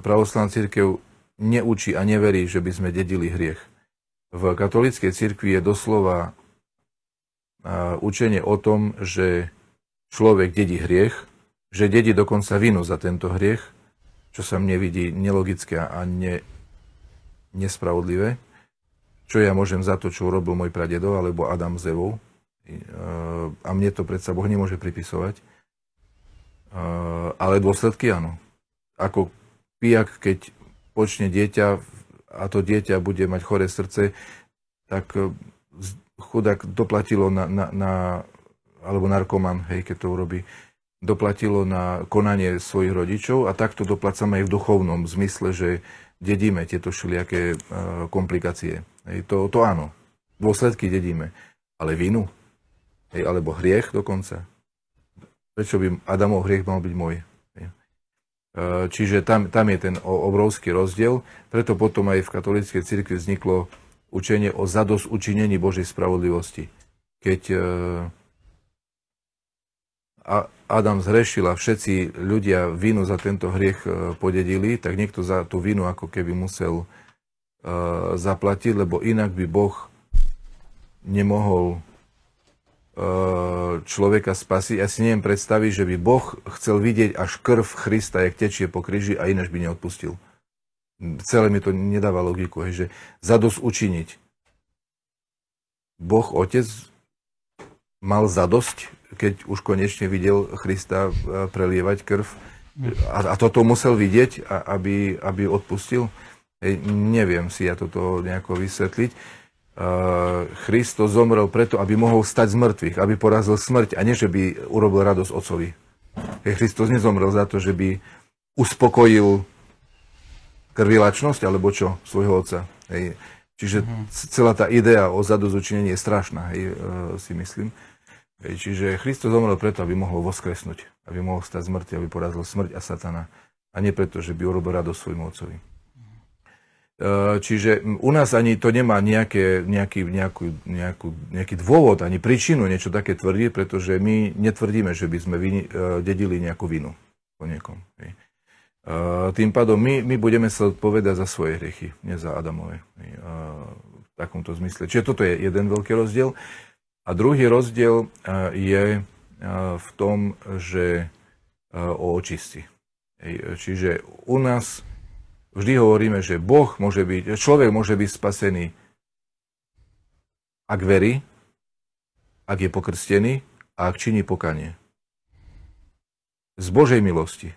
pravoslavná církev neučí a neverí, že by sme dedili hriech. V katolíckej cirkvi je doslova učenie o tom, že človek dedí hriech, že dedí dokonca vinu za tento hriech, čo sa mne vidí nelogické a ne, nespravodlivé. Čo ja môžem za to, čo urobil môj pradedo alebo Adam s Evou. E, a mne to predsa Boh nemôže pripisovať. E, ale dôsledky áno. Ako pijak, keď počne dieťa a to dieťa bude mať choré srdce, tak e, chudák doplatilo na, na, na alebo narkoman, hej, keď to urobí, doplatilo na konanie svojich rodičov a takto doplácame aj v duchovnom zmysle, že dedíme tieto všelijaké e, komplikácie. Hej, to, to áno, dôsledky dedíme, ale vinu, hej, alebo hriech dokonca. Prečo by Adamov hriech mal byť môj? E, čiže tam, tam je ten obrovský rozdiel, preto potom aj v katolíckej cirkvi vzniklo učenie o zadosúčinení Božej spravodlivosti. Keď e, Adam zhrešil a všetci ľudia vinu za tento hriech e, podedili, tak niekto za tú vinu ako keby musel e, zaplatiť, lebo inak by Boh nemohol človeka spasiť. Ja si neviem predstaviť, že by Boh chcel vidieť až krv Krista, jak tečie po kríži a ináč by neodpustil celé mi to nedáva logiku, hej, že zadosť učiniť. Boh Otec mal zadosť, keď už konečne videl Krista e, prelievať krv a, a toto musel vidieť, a, aby, aby odpustil. Hej, neviem si ja toto nejako vysvetliť. Uh, zomrel preto, aby mohol stať z mŕtvych, aby porazil smrť a nie, že by urobil radosť ocovi. Hej, nezomrel za to, že by uspokojil krvilačnosť, alebo čo, svojho otca. Hej. Čiže mm-hmm. celá tá idea o zadozučinení je strašná, hej, e, si myslím. Hej, čiže Kristus zomrel preto, aby mohol voskresnúť, aby mohol stať z aby porazil smrť a satana. A nie preto, že by urobil radosť svojmu otcovi. Mhm. E, čiže u nás ani to nemá nejaké, nejaký, nejakú, nejakú, nejaký dôvod, ani príčinu niečo také tvrdiť, pretože my netvrdíme, že by sme vin, e, dedili nejakú vinu po niekom. Hej. Tým pádom my, my budeme sa odpovedať za svoje hriechy, nie za Adamové. V takomto zmysle. Čiže toto je jeden veľký rozdiel. A druhý rozdiel je v tom, že o očisti. Čiže u nás vždy hovoríme, že Boh môže byť, človek môže byť spasený, ak verí, ak je pokrstený a ak činí pokanie. Z Božej milosti.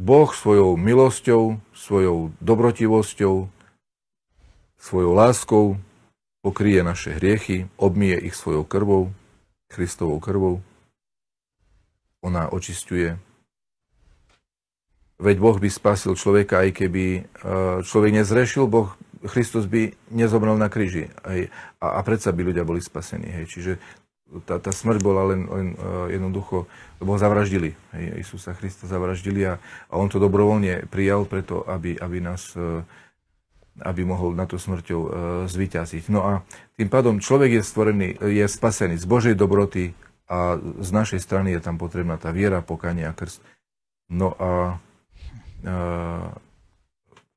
Boh svojou milosťou, svojou dobrotivosťou, svojou láskou pokrie naše hriechy, obmije ich svojou krvou, Kristovou krvou. Ona očistuje. Veď Boh by spasil človeka, aj keby e, človek nezrešil, Boh, Kristus by nezomrel na kríži. A, a predsa by ľudia boli spasení. Hej. Čiže tá, tá smrť bola len, len uh, jednoducho, lebo ho zavraždili. Hej, Isusa Krista zavraždili a, a on to dobrovoľne prijal preto, aby, aby nás uh, aby mohol na to smrťou e, zvyťaziť. No a tým pádom človek je stvorený, je spasený z Božej dobroty a z našej strany je tam potrebná tá viera, pokanie a krst. No a e,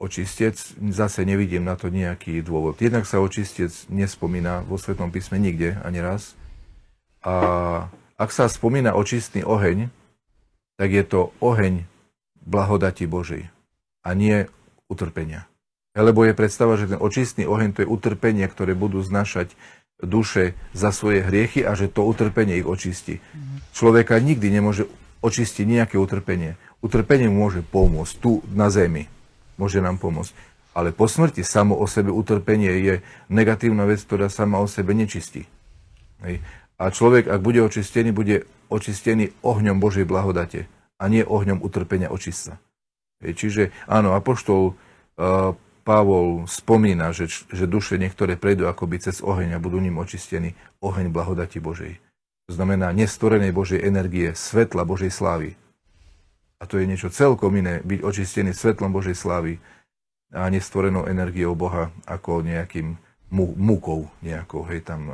očistec, zase nevidím na to nejaký dôvod. Jednak sa očistec nespomína vo Svetom písme nikde, ani raz. A ak sa spomína očistný oheň, tak je to oheň blahodati Božej a nie utrpenia. Lebo je predstava, že ten očistný oheň to je utrpenie, ktoré budú znašať duše za svoje hriechy a že to utrpenie ich očistí. Mhm. Človeka nikdy nemôže očistiť nejaké utrpenie. Utrpenie môže pomôcť tu na zemi. Môže nám pomôcť. Ale po smrti samo o sebe utrpenie je negatívna vec, ktorá sama o sebe nečistí. Hej. A človek, ak bude očistený, bude očistený ohňom Božej blahodate a nie ohňom utrpenia očistca. Čiže áno, apoštol uh, Pavol spomína, že, že duše niektoré prejdú akoby cez oheň a budú ním očistení. Oheň blahodati Božej. To znamená nestorenej Božej energie, svetla Božej slávy. A to je niečo celkom iné, byť očistený svetlom Božej slávy a nestvorenou energiou Boha ako nejakým mu, mukou nejakou, hej, tam uh,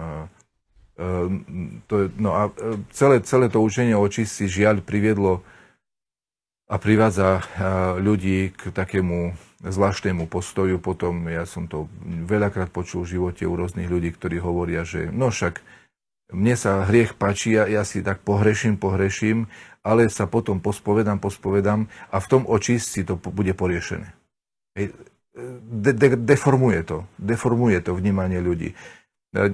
Ehm, to je, no a ehm, celé, celé to učenie o čisti žiaľ priviedlo a privádza ľudí k takému zvláštnemu postoju. Potom ja som to veľakrát počul v živote u rôznych ľudí, ktorí hovoria, že no však mne sa hriech páči, ja, ja si tak pohreším, pohreším, ale sa potom pospovedám, pospovedám a v tom očistci to bude poriešené. E, de, de, deformuje to, deformuje to vnímanie ľudí. E,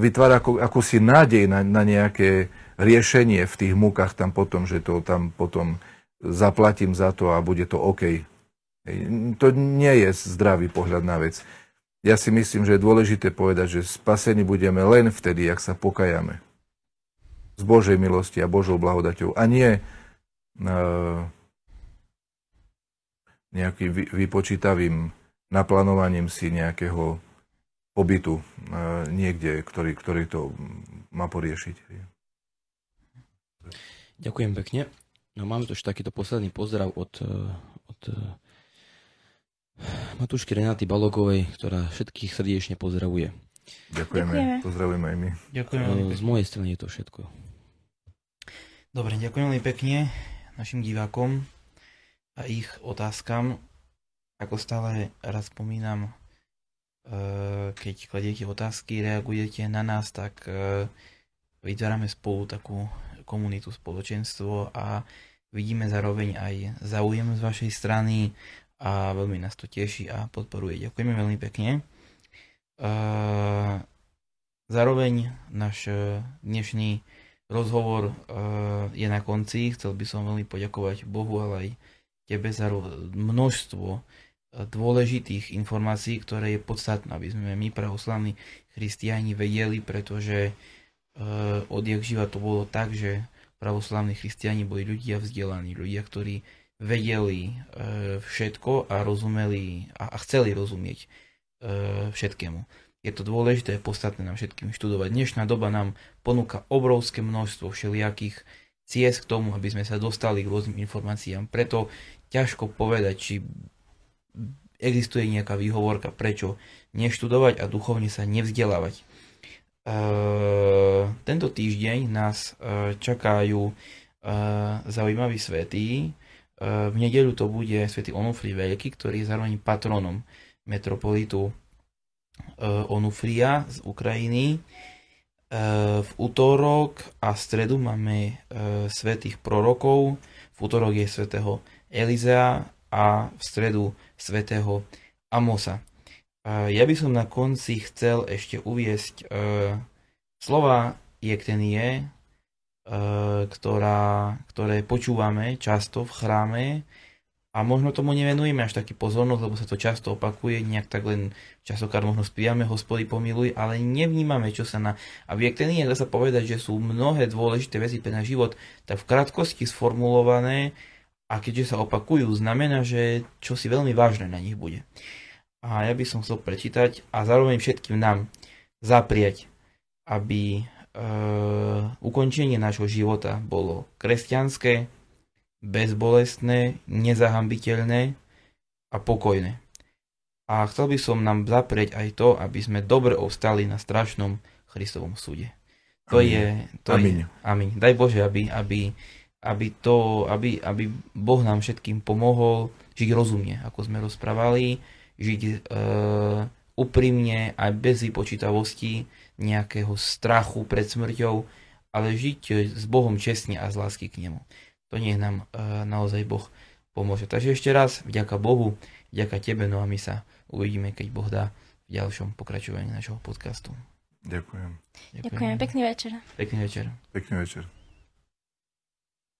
vytvára ako, si nádej na, na nejaké riešenie v tých múkach tam potom, že to tam potom zaplatím za to a bude to OK. To nie je zdravý pohľad na vec. Ja si myslím, že je dôležité povedať, že spasení budeme len vtedy, ak sa pokajame. Z Božej milosti a Božou blahodaťou. A nie e, nejakým vypočítavým naplánovaním si nejakého pobytu e, niekde, ktorý, ktorý to má poriešiť. Ďakujem pekne. No máme tu ešte takýto posledný pozdrav od, e, od e, Matúšky Renáty Balogovej, ktorá všetkých srdiečne pozdravuje. Ďakujeme, Ďakujeme. pozdravujeme aj my. Ďakujeme Z mojej strany je to všetko. Dobre, ďakujem veľmi pekne našim divákom a ich otázkam. Ako stále raz spomínam, E, keď kladiete otázky, reagujete na nás, tak e, vytvárame spolu takú komunitu, spoločenstvo a vidíme zároveň aj záujem z vašej strany a veľmi nás to teší a podporuje. Ďakujeme veľmi pekne. E, zároveň náš dnešný rozhovor je na konci. Chcel by som veľmi poďakovať Bohu, ale aj tebe za množstvo dôležitých informácií, ktoré je podstatné, aby sme my pravoslavní christiani vedeli, pretože e, od jak živa to bolo tak, že pravoslavní christiani boli ľudia vzdelaní, ľudia, ktorí vedeli e, všetko a rozumeli a chceli rozumieť e, všetkému. Je to dôležité, podstatné nám všetkým študovať. Dnešná doba nám ponúka obrovské množstvo všelijakých ciest k tomu, aby sme sa dostali k rôznym informáciám. Preto ťažko povedať, či existuje nejaká výhovorka, prečo neštudovať a duchovne sa nevzdelávať. E, tento týždeň nás e, čakajú e, zaujímaví svetí. V nedeľu to bude svätý Onufri Veľký, ktorý je zároveň patronom metropolitu Onufria z Ukrajiny. V útorok a stredu máme svetých prorokov. V útorok je svetého Elizea, a v stredu svätého Amosa. E, ja by som na konci chcel ešte uviesť e, slova je, e, ktorá, ktoré počúvame často v chráme a možno tomu nevenujeme až taký pozornosť, lebo sa to často opakuje, nejak tak len časokrát možno spiame, hospody pomiluj, ale nevnímame, čo sa na... A v Jektenie dá sa povedať, že sú mnohé dôležité veci pre náš život tak v krátkosti sformulované, a keďže sa opakujú, znamená, že čo si veľmi vážne na nich bude. A ja by som chcel prečítať a zároveň všetkým nám zaprieť, aby e, ukončenie nášho života bolo kresťanské, bezbolestné, nezahambiteľné a pokojné. A chcel by som nám zaprieť aj to, aby sme dobre ostali na strašnom Christovom súde. To amin. je... To amin. Je, amin. Daj Bože, aby, aby aby, to, aby, aby Boh nám všetkým pomohol žiť rozumne, ako sme rozprávali, žiť e, úprimne aj bez vypočítavosti, nejakého strachu pred smrťou, ale žiť s Bohom čestne a z lásky k Nemu. To nech nám e, naozaj Boh pomôže. Takže ešte raz, vďaka Bohu, vďaka Tebe, no a my sa uvidíme, keď Boh dá v ďalšom pokračovaní našho podcastu. Ďakujem. Ďakujem Pekný večer. Pekný večer. Pekný večer.